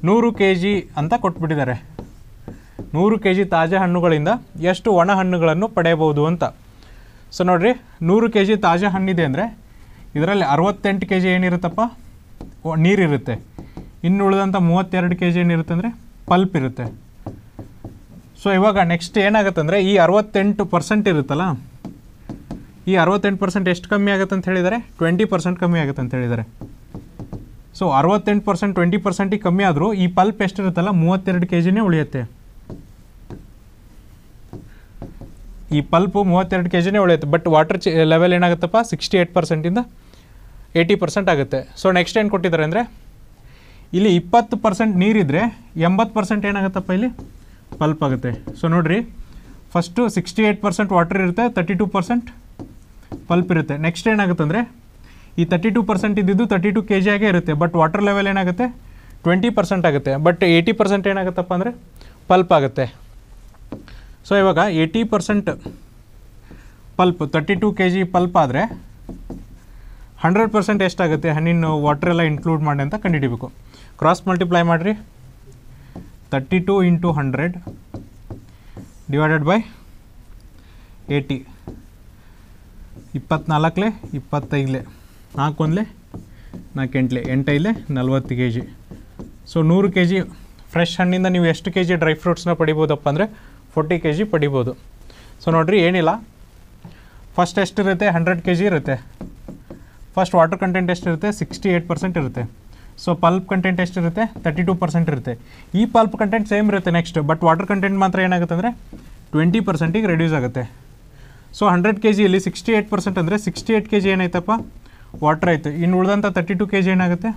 [SPEAKER 1] ನೂರು ಕೆ ಜಿ ಅಂತ ಕೊಟ್ಬಿಟ್ಟಿದ್ದಾರೆ ನೂರು ಕೆ ಜಿ ತಾಜಾ ಹಣ್ಣುಗಳಿಂದ ಎಷ್ಟು ಒಣ ಹಣ್ಣುಗಳನ್ನು ಪಡೆಯಬಹುದು ಅಂತ ಸೊ ನೋಡಿರಿ ನೂರು ಕೆ ಜಿ ತಾಜಾ ಹಣ್ಣಿದೆ ಅಂದರೆ ಇದರಲ್ಲಿ ಅರವತ್ತೆಂಟು ಕೆ ಜಿ ಏನಿರುತ್ತಪ್ಪ ನೀರಿರುತ್ತೆ ಇನ್ನು ಉಳಿದಂಥ ಮೂವತ್ತೆರಡು ಕೆ ಜಿ ಏನಿರುತ್ತೆ ಅಂದರೆ ಪಲ್ಪ್ ಇರುತ್ತೆ ಸೊ ಇವಾಗ ನೆಕ್ಸ್ಟ್ ಏನಾಗುತ್ತಂದರೆ ಈ ಅರವತ್ತೆಂಟು ಪರ್ಸೆಂಟ್ ಇರುತ್ತಲ್ಲ ಈ ಅರವತ್ತೆಂಟು ಪರ್ಸೆಂಟ್ ಎಷ್ಟು ಕಮ್ಮಿ ಆಗುತ್ತೆ ಅಂತ ಹೇಳಿದರೆ ಟ್ವೆಂಟಿ ಪರ್ಸೆಂಟ್ ಕಮ್ಮಿ ಆಗುತ್ತೆ ಅಂತ ಹೇಳಿದಾರೆ ಸೊ ಅರವತ್ತೆಂಟು ಪರ್ಸೆಂಟ್ ಟ್ವೆಂಟಿ ಪರ್ಸೆಂಟಿಗೆ ಕಮ್ಮಿ ಆದರೂ ಈ ಪಲ್ಪ್ ಎಷ್ಟಿರುತ್ತಲ್ಲ ಮೂವತ್ತೆರಡು ಕೆ ಜಿನೇ ಉಳಿಯುತ್ತೆ ಈ ಪಲ್ಪು ಮೂವತ್ತೆರಡು ಕೆ ಜಿನೇ ಉಳಿಯುತ್ತೆ ಬಟ್ ವಾಟರ್ ಚಿ ಲೆವೆಲ್ ಏನಾಗುತ್ತಪ್ಪ ಸಿಕ್ಸ್ಟಿ ಏಯ್ಟ್ ಪರ್ಸೆಂಟಿಂದ ಏಯ್ಟಿ ಪರ್ಸೆಂಟ್ ಆಗುತ್ತೆ ಸೊ ನೆಕ್ಸ್ಟ್ ಏನು ಕೊಟ್ಟಿದ್ದಾರೆ ಅಂದರೆ ಇಲ್ಲಿ ಇಪ್ಪತ್ತು ಪರ್ಸೆಂಟ್ ನೀರಿದ್ದರೆ ಎಂಬತ್ತು ಪರ್ಸೆಂಟ್ ಏನಾಗುತ್ತಪ್ಪ ಇಲ್ಲಿ ಪಲ್ಪ್ ಆಗುತ್ತೆ ಸೊ ನೋಡಿರಿ first sixty eight percent water ಇರುತ್ತೆ ತರ್ಟಿ ಟು ಪರ್ಸೆಂಟ್ ಪಲ್ಪ್ ಇರುತ್ತೆ ನೆಕ್ಸ್ಟ್ ಏನಾಗುತ್ತೆ ಅಂದರೆ ಈ ತರ್ಟಿ ಟು ಪರ್ಸೆಂಟ್ ಇದ್ದಿದ್ದು ತರ್ಟಿ ಟು ಕೆ ಜಿ ಆಗೇ ಇರುತ್ತೆ ಬಟ್ ವಾಟರ್ ಲೆವೆಲ್ ಏನಾಗುತ್ತೆ ಟ್ವೆಂಟಿ ಪರ್ಸೆಂಟ್ ಆಗುತ್ತೆ ಬಟ್ ಏಯ್ಟಿ ಪರ್ಸೆಂಟ್ ಏನಾಗುತ್ತಪ್ಪ ಅಂದರೆ ಪಲ್ಪ್ ಆಗುತ್ತೆ ಸೊ ಇವಾಗ eighty percent pulp thirty two K G pulp ಆದರೆ ಹಂಡ್ರೆಡ್ ಪರ್ಸೆಂಟ್ ಎಷ್ಟಾಗುತ್ತೆ ಹಣ್ಣಿನ ವಾಟ್ರೆಲ್ಲ ಎಲ್ಲ ಇನ್ಕ್ಲೂಡ್ ಮಾಡಿ ಅಂತ ಕಂಡುಹಿಡಿಬೇಕು ಕ್ರಾಸ್ ಮಲ್ಟಿಪ್ಲೈ ಮಾಡಿರಿ thirty two into hundred divided by eighty ಇಪ್ಪತ್ನಾಲ್ಕಲೆ ಇಪ್ಪತ್ತೈದಲೆ ನಾಲ್ಕು ಒಂದಲೆ ನಾಲ್ಕು ಎಂಟಲೆ ಎಂಟೈಲೆ ನಲ್ವತ್ತು ಕೆ ಜಿ ಸೊ ನೂರು ಕೆ ಜಿ ಫ್ರೆಶ್ ಹಣ್ಣಿಂದ ನೀವು ಎಷ್ಟು ಕೆ ಜಿ ಡ್ರೈ ಫ್ರೂಟ್ಸ್ನ ಪಡಿಬೋದಪ್ಪ ಅಂದರೆ ಫೋರ್ಟಿ ಕೆ ಜಿ ಪಡಿಬೋದು ಸೊ ನೋಡಿರಿ ಏನಿಲ್ಲ ಫಸ್ಟ್ ಎಷ್ಟಿರುತ್ತೆ ಹಂಡ್ರೆಡ್ ಕೆ ಜಿ ಇರುತ್ತೆ ಫಸ್ಟ್ ವಾಟರ್ ಕಂಟೆಂಟ್ ಎಷ್ಟಿರುತ್ತೆ ಸಿಕ್ಸ್ಟಿ ಏಯ್ಟ್ ಪರ್ಸೆಂಟ್ ಇರುತ್ತೆ ಸೊ ಪಲ್ಪ್ ಕಂಟೆಂಟ್ ಎಷ್ಟಿರುತ್ತೆ ತರ್ಟಿ ಟು ಪರ್ಸೆಂಟ್ ಇರುತ್ತೆ ಈ ಪಲ್ಪ್ ಕಂಟೆಂಟ್ ಸೇಮ್ ಇರುತ್ತೆ ನೆಕ್ಸ್ಟ್ ಬಟ್ ವಾಟರ್ ಕಂಟೆಂಟ್ ಮಾತ್ರ ಏನಾಗುತ್ತೆ ಅಂದರೆ ಟ್ವೆಂಟಿ ಪರ್ಸೆಂಟಿಗೆ ರೆಡ್ಯೂಸ್ ಆಗುತ್ತೆ ಸೊ ಹಂಡ್ರೆಡ್ ಕೆ ಜಿಯಲ್ಲಿ ಸಿಕ್ಸ್ಟಿ ಏಯ್ಟ್ ಪರ್ಸೆಂಟ್ ಅಂದರೆ ಸಿಕ್ಸ್ಟಿ ಏಯ್ಟ್ ಕೆ ಜಿ ಏನಾಯ್ತಪ್ಪ ವಾಟರ್ ಆಯಿತು ಇನ್ನು ಉಳಿದಂಥ ತರ್ಟಿ ಟು ಕೆ ಜಿ ಏನಾಗುತ್ತೆ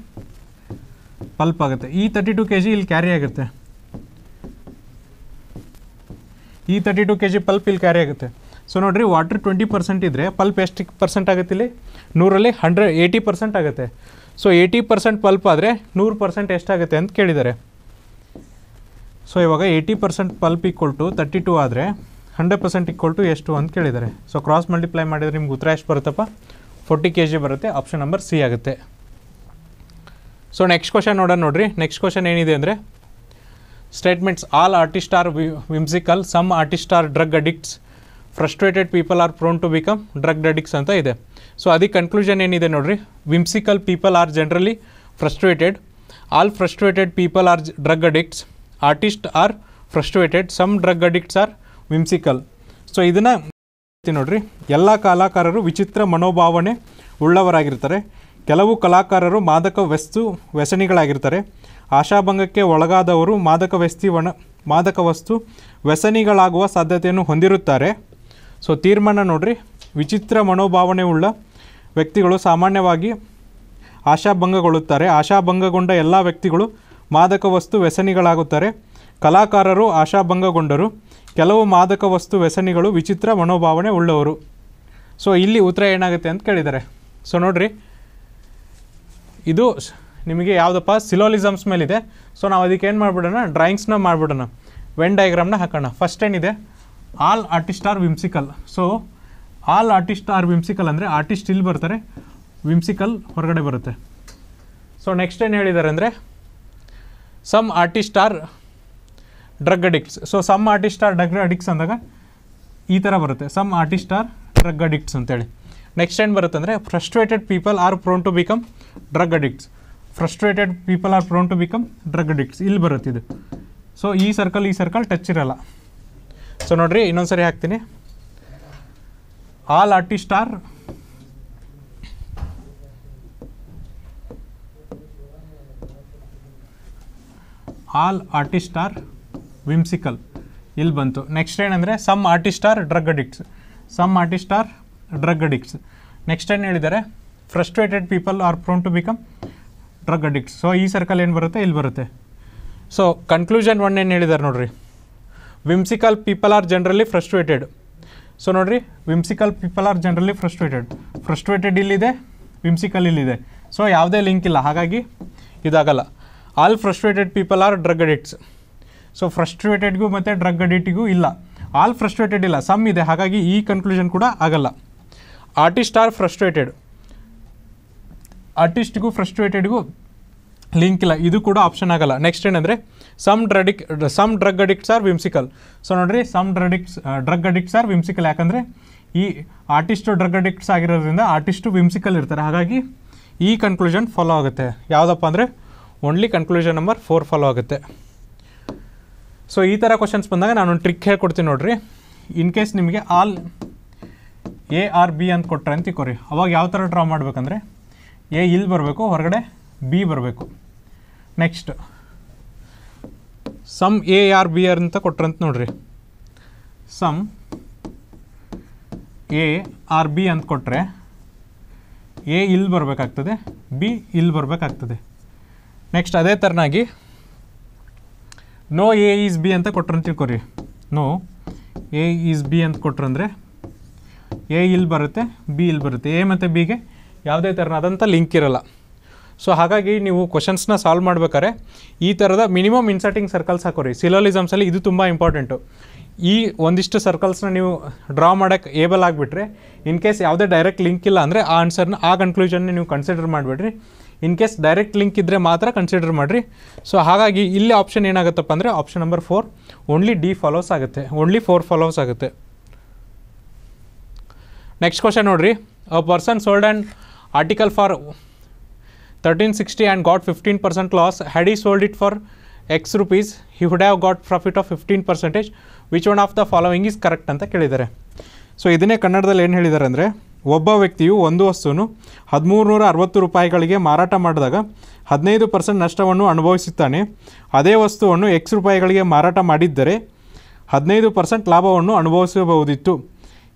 [SPEAKER 1] ಪಲ್ಪ್ ಆಗುತ್ತೆ ಈ ತರ್ಟಿ ಟು ಕೆ ಜಿ ಇಲ್ಲಿ ಕ್ಯಾರಿ ಆಗುತ್ತೆ ಈ thirty two K G pulp ಇಲ್ಲಿ ಕ್ಯಾರಿ ಆಗುತ್ತೆ ಸೊ ನೋಡಿರಿ ವಾಟರ್ ಟ್ವೆಂಟಿ ಪರ್ಸೆಂಟ್ ಇದ್ದರೆ ಪಲ್ಪ್ ಎಷ್ಟು ಪರ್ಸೆಂಟ್ ಆಗುತ್ತೆ ಇಲ್ಲಿ ನೂರಲ್ಲಿ ಹಂಡ್ರೆಡ್ ಏಯ್ಟಿ ಪರ್ಸೆಂಟ್ ಆಗುತ್ತೆ ಸೊ ಏಯ್ಟಿ ಪರ್ಸೆಂಟ್ ಪಲ್ಪ್ ಆದರೆ ನೂರು ಪರ್ಸೆಂಟ್ ಎಷ್ಟಾಗುತ್ತೆ ಅಂತ ಕೇಳಿದ್ದಾರೆ ಸೊ ಇವಾಗ eighty percent pulp equal to thirty two ಆದರೆ ಹಂಡ್ರೆಡ್ ಪರ್ಸೆಂಟ್ ಈಕ್ವಲ್ ಟು ಎಷ್ಟು ಅಂತ ಕೇಳಿದ್ದಾರೆ ಸೊ ಕ್ರಾಸ್ ಮಲ್ಟಿಪ್ಲೈ ಮಾಡಿದರೆ ನಿಮ್ಗೆ ಉತ್ತರ ಎಷ್ಟು ಬರುತ್ತಪ್ಪ ಫೋರ್ಟಿ ಕೆ ಜಿ ಬರುತ್ತೆ ಆಪ್ಷನ್ ನಂಬರ್ ಸಿ ಆಗುತ್ತೆ ಸೊ ನೆಕ್ಸ್ಟ್ ಕ್ವಶನ್ ನೋಡೋಣ ನೋಡಿರಿ ನೆಕ್ಸ್ಟ್ ಕ್ವಶನ್ ಏನಿದೆ ಅಂದರೆ statements all artist are whimsical some artist are drug addicts frustrated people are prone to become drug addicts ಅಂತ ಇದೆ ಸೊ ಅದಕ್ಕೆ ಕನ್ಕ್ಲೂಷನ್ ಏನಿದೆ ನೋಡಿರಿ whimsical people are generally frustrated all frustrated people are drug addicts artist are frustrated some drug addicts are whimsical so ಇದನ್ನು ನೋಡಿರಿ ಎಲ್ಲ ಕಲಾಕಾರರು ವಿಚಿತ್ರ ಮನೋಭಾವನೆ ಉಳ್ಳವರಾಗಿರ್ತಾರೆ ಕೆಲವು ಕಲಾಕಾರರು ಮಾದಕ ವಸ್ತು ವ್ಯಸನಿಗಳಾಗಿರ್ತಾರೆ ಆಶಾಭಂಗಕ್ಕೆ ಒಳಗಾದವರು ಮಾದಕ ವ್ಯಸ್ತಿ ಒಣ ಮಾದಕ ವಸ್ತು ವ್ಯಸನಿಗಳಾಗುವ ಸಾಧ್ಯತೆಯನ್ನು ಹೊಂದಿರುತ್ತಾರೆ ಸೊ ತೀರ್ಮಾನ ನೋಡ್ರಿ ವಿಚಿತ್ರ ಮನೋಭಾವನೆ ಉಳ್ಳ ವ್ಯಕ್ತಿಗಳು ಸಾಮಾನ್ಯವಾಗಿ ಆಶಾಭಂಗಗೊಳ್ಳುತ್ತಾರೆ ಆಶಾಭಂಗಗೊಂಡ ಎಲ್ಲ ವ್ಯಕ್ತಿಗಳು ಮಾದಕ ವಸ್ತು ವ್ಯಸನಿಗಳಾಗುತ್ತಾರೆ ಕಲಾಕಾರರು ಆಶಾಭಂಗಗೊಂಡರು ಕೆಲವು ಮಾದಕ ವಸ್ತು ವ್ಯಸನಿಗಳು ವಿಚಿತ್ರ ಮನೋಭಾವನೆ ಉಳ್ಳವರು ಸೊ ಇಲ್ಲಿ ಉತ್ತರ ಏನಾಗುತ್ತೆ ಅಂತ ಕೇಳಿದ್ದಾರೆ ಸೊ ನೋಡಿರಿ ಇದು ನಿಮಗೆ ಯಾವುದಪ್ಪ ಸಿಲೋಲಿಸಮ್ಸ್ ಮೇಲಿದೆ ಸೊ ನಾವು ಅದಕ್ಕೆ ಏನು ಮಾಡಿಬಿಡೋಣ ಡ್ರಾಯಿಂಗ್ಸ್ನ ಮಾಡಿಬಿಡೋಣ ವೆನ್ ಡಯಾಗ್ರಾಮ್ನ ಹಾಕೋಣ ಫಸ್ಟ್ ಏನಿದೆ all artist are whimsical so all artist are whimsical ಅಂದರೆ ಆರ್ಟಿಸ್ಟ್ ಇಲ್ಲಿ ಬರ್ತಾರೆ ವಿಮ್ಸಿಕಲ್ ಹೊರಗಡೆ ಬರುತ್ತೆ ಸೊ ನೆಕ್ಸ್ಟ್ ಏನು ಹೇಳಿದ್ದಾರೆ ಅಂದರೆ some artist are drug addicts so some artist are drug addicts ಅಂದಾಗ ಈ ಥರ ಬರುತ್ತೆ some artist are drug addicts ಅಂತೇಳಿ ನೆಕ್ಸ್ಟ್ ಏನು ಬರುತ್ತೆ ಅಂದರೆ frustrated people are prone to become drug addicts frustrated people are prone to become drug addicts ಇಲ್ಲಿ ಬರುತ್ತಿದ್ದು ಸೊ ಈ ಸರ್ಕಲ್ ಈ ಸರ್ಕಲ್ ಟಚ್ ಇರಲ್ಲ ಸೊ ನೋಡ್ರಿ ಇನ್ನೊಂದು ಸರಿ ಹಾಕ್ತೀನಿ all artist are all artist are whimsical ಇಲ್ಲಿ ಬಂತು ನೆಕ್ಸ್ಟ್ ಏನಂದರೆ some artist are drug addicts some artist are drug addicts next ಏನು ಹೇಳಿದ್ದಾರೆ frustrated people are prone to become drug addicts so ಈ ಸರ್ಕಲ್ ಏನು ಬರುತ್ತೆ ಇಲ್ಲಿ ಬರುತ್ತೆ ಸೊ ಕನ್ಕ್ಲೂಷನ್ ಒನ್ ಏನು ಹೇಳಿದ್ದಾರೆ ನೋಡ್ರಿ whimsical people are generally frustrated so ನೋಡ್ರಿ whimsical people are generally frustrated frustrated ಇಲ್ಲಿದೆ ವಿಮ್ಸಿಕಲ್ ಇಲ್ಲಿದೆ ಸೊ ಯಾವುದೇ ಲಿಂಕ್ ಇಲ್ಲ ಹಾಗಾಗಿ ಇದಾಗಲ್ಲ all frustrated people are drug addicts so ಫ್ರಸ್ಟ್ರೇಟೆಡ್ಗೂ ಮತ್ತು ಡ್ರಗ್ ಅಡಿಕ್ಟಿಗೂ ಇಲ್ಲ ಆಲ್ ಫ್ರಸ್ಟ್ರೇಟೆಡ್ ಇಲ್ಲ ಸಮ್ ಇದೆ ಹಾಗಾಗಿ ಈ ಕನ್ಕ್ಲೂಷನ್ ಕೂಡ ಆಗಲ್ಲ ಆರ್ಟಿಸ್ಟ್ ಆರ್ ಫ್ರಸ್ಟ್ರೇಟೆಡ್ ಆರ್ಟಿಸ್ಟ್ಗೂ ಫ್ರಸ್ಟ್ರೇಟೆಡ್ಗೂ ಲಿಂಕ್ ಇಲ್ಲ ಇದು ಕೂಡ ಆಪ್ಷನ್ ಆಗಲ್ಲ ನೆಕ್ಸ್ಟ್ ಏನಂದರೆ ಸಮ್ ಡ್ರಡಿಕ್ some drug addicts are whimsical so ನೋಡಿರಿ ಸಮ್ ಡ್ರಡಿಕ್ಸ್ ಡ್ರಗ್ ಅಡಿಕ್ಟ್ಸ್ ಆರ್ ವಿಮ್ಸಿಕಲ್ ಯಾಕಂದರೆ ಈ ಆರ್ಟಿಸ್ಟು ಡ್ರಗ್ ಅಡಿಕ್ಟ್ಸ್ ಆಗಿರೋದ್ರಿಂದ ಆರ್ಟಿಸ್ಟು ವಿಮ್ಸಿಕಲ್ ಇರ್ತಾರೆ ಹಾಗಾಗಿ ಈ ಕನ್ಕ್ಲೂಷನ್ ಫಾಲೋ ಆಗುತ್ತೆ ಯಾವುದಪ್ಪ ಅಂದರೆ only conclusion number four follow ಆಗುತ್ತೆ ಸೊ ಈ ಥರ ಕ್ವಶನ್ಸ್ ಬಂದಾಗ ನಾನೊಂದು ಟ್ರಿಕ್ ಹೇಳ್ಕೊಡ್ತೀನಿ ನೋಡಿರಿ ಇನ್ ಕೇಸ್ ನಿಮಗೆ ಆಲ್ ಎ ಆರ್ ಬಿ ಅಂತ ಕೊಟ್ಟರೆ ಅಂತ ತಿಕ್ಕೋರಿ ಅವಾಗ ಯಾವ ಥರ ಡ್ರಾ ಮಾಡಬೇಕಂದ್ರೆ ಎ ಇಲ್ಲಿ ಬರಬೇಕು ಹೊರಗಡೆ ಬಿ ಬರಬೇಕು next some A are B are ಅಂತ ಕೊಟ್ರಂತ ನೋಡ್ರಿ ಸಮ್ ಎ ಆರ್ ಬಿ ಅಂತ ಕೊಟ್ಟರೆ ಎ ಇಲ್ಲಿ ಬರಬೇಕಾಗ್ತದೆ ಬಿ ಇಲ್ಲಿ ಬರಬೇಕಾಗ್ತದೆ ನೆಕ್ಸ್ಟ್ ಅದೇ ಥರನಾಗಿ ನೋ ಎ ಈಸ್ ಬಿ ಅಂತ ಕೊಟ್ರಂತ ತಿಳ್ಕೊರಿ ನೋ ಎ ಈಸ್ ಬಿ ಅಂತ ಕೊಟ್ರಂದರೆ ಎ ಇಲ್ಲಿ ಬರುತ್ತೆ ಬಿ ಇಲ್ಲಿ ಬರುತ್ತೆ ಎ ಮತ್ತು ಬಿಗೆ ಯಾವುದೇ ಥರನಾದಂಥ ಲಿಂಕ್ ಇರೋಲ್ಲ ಸೊ ಹಾಗಾಗಿ ನೀವು ಕ್ವಶನ್ಸ್ನ ಸಾಲ್ವ್ ಮಾಡ್ಬೇಕಾದ್ರೆ ಈ ಥರದ ಮಿನಿಮಮ್ ಇನ್ಸರ್ಟಿಂಗ್ ಸರ್ಕಲ್ಸ್ ಹಾಕೋರಿ ಸಿಲೋಲಿಸಮ್ಸಲ್ಲಿ ಇದು ತುಂಬ ಇಂಪಾರ್ಟೆಂಟು ಈ ಒಂದಿಷ್ಟು ಸರ್ಕಲ್ಸ್ನ ನೀವು ಡ್ರಾ ಮಾಡೋಕ್ಕೆ ಏಬಲ್ ಆಗಿಬಿಟ್ರೆ ಇನ್ ಕೇಸ್ ಯಾವುದೇ ಡೈರೆಕ್ಟ್ ಲಿಂಕ್ ಇಲ್ಲ ಅಂದರೆ ಆ ಆನ್ಸರ್ನ ಆ ಕನ್ಕ್ಲೂಷನ್ನ ನೀವು ಕನ್ಸಿಡರ್ ಮಾಡಿಬಿಡ್ರಿ ಇನ್ ಕೇಸ್ ಡೈರೆಕ್ಟ್ ಲಿಂಕ್ ಇದ್ದರೆ ಮಾತ್ರ ಕನ್ಸಿಡರ್ ಮಾಡಿರಿ ಸೊ ಹಾಗಾಗಿ ಇಲ್ಲಿ ಆಪ್ಷನ್ ಏನಾಗುತ್ತಪ್ಪ ಅಂದರೆ option number four only D follows ಆಗುತ್ತೆ ಓನ್ಲಿ ಫೋರ್ ಫಾಲೋಸ್ ಆಗುತ್ತೆ ನೆಕ್ಸ್ಟ್ ಕ್ವಶನ್ ನೋಡಿರಿ a person sold and article for 1360 and got 15 percent loss had he sold it for x rupees he would have got profit of 15 percentage which one of the following is correct ಅಂತ ಕೇಳಿದ್ದಾರೆ ಸೊ ಇದನ್ನೇ ಕನ್ನಡದಲ್ಲಿ ಏನು ಹೇಳಿದ್ದಾರೆ ಅಂದರೆ ಒಬ್ಬ ವ್ಯಕ್ತಿಯು ಒಂದು ವಸ್ತುವನ್ನು ಹದಿಮೂರು ನೂರ ಅರವತ್ತು ರೂಪಾಯಿಗಳಿಗೆ ಮಾರಾಟ ಮಾಡಿದಾಗ ಹದಿನೈದು ಪರ್ಸೆಂಟ್ ನಷ್ಟವನ್ನು ಅನುಭವಿಸುತ್ತಾನೆ ಅದೇ ವಸ್ತುವನ್ನು ಎಕ್ಸ್ ರೂಪಾಯಿಗಳಿಗೆ ಮಾರಾಟ ಮಾಡಿದ್ದರೆ ಹದಿನೈದು ಪರ್ಸೆಂಟ್ ಲಾಭವನ್ನು ಅನುಭವಿಸಬಹುದಿತ್ತು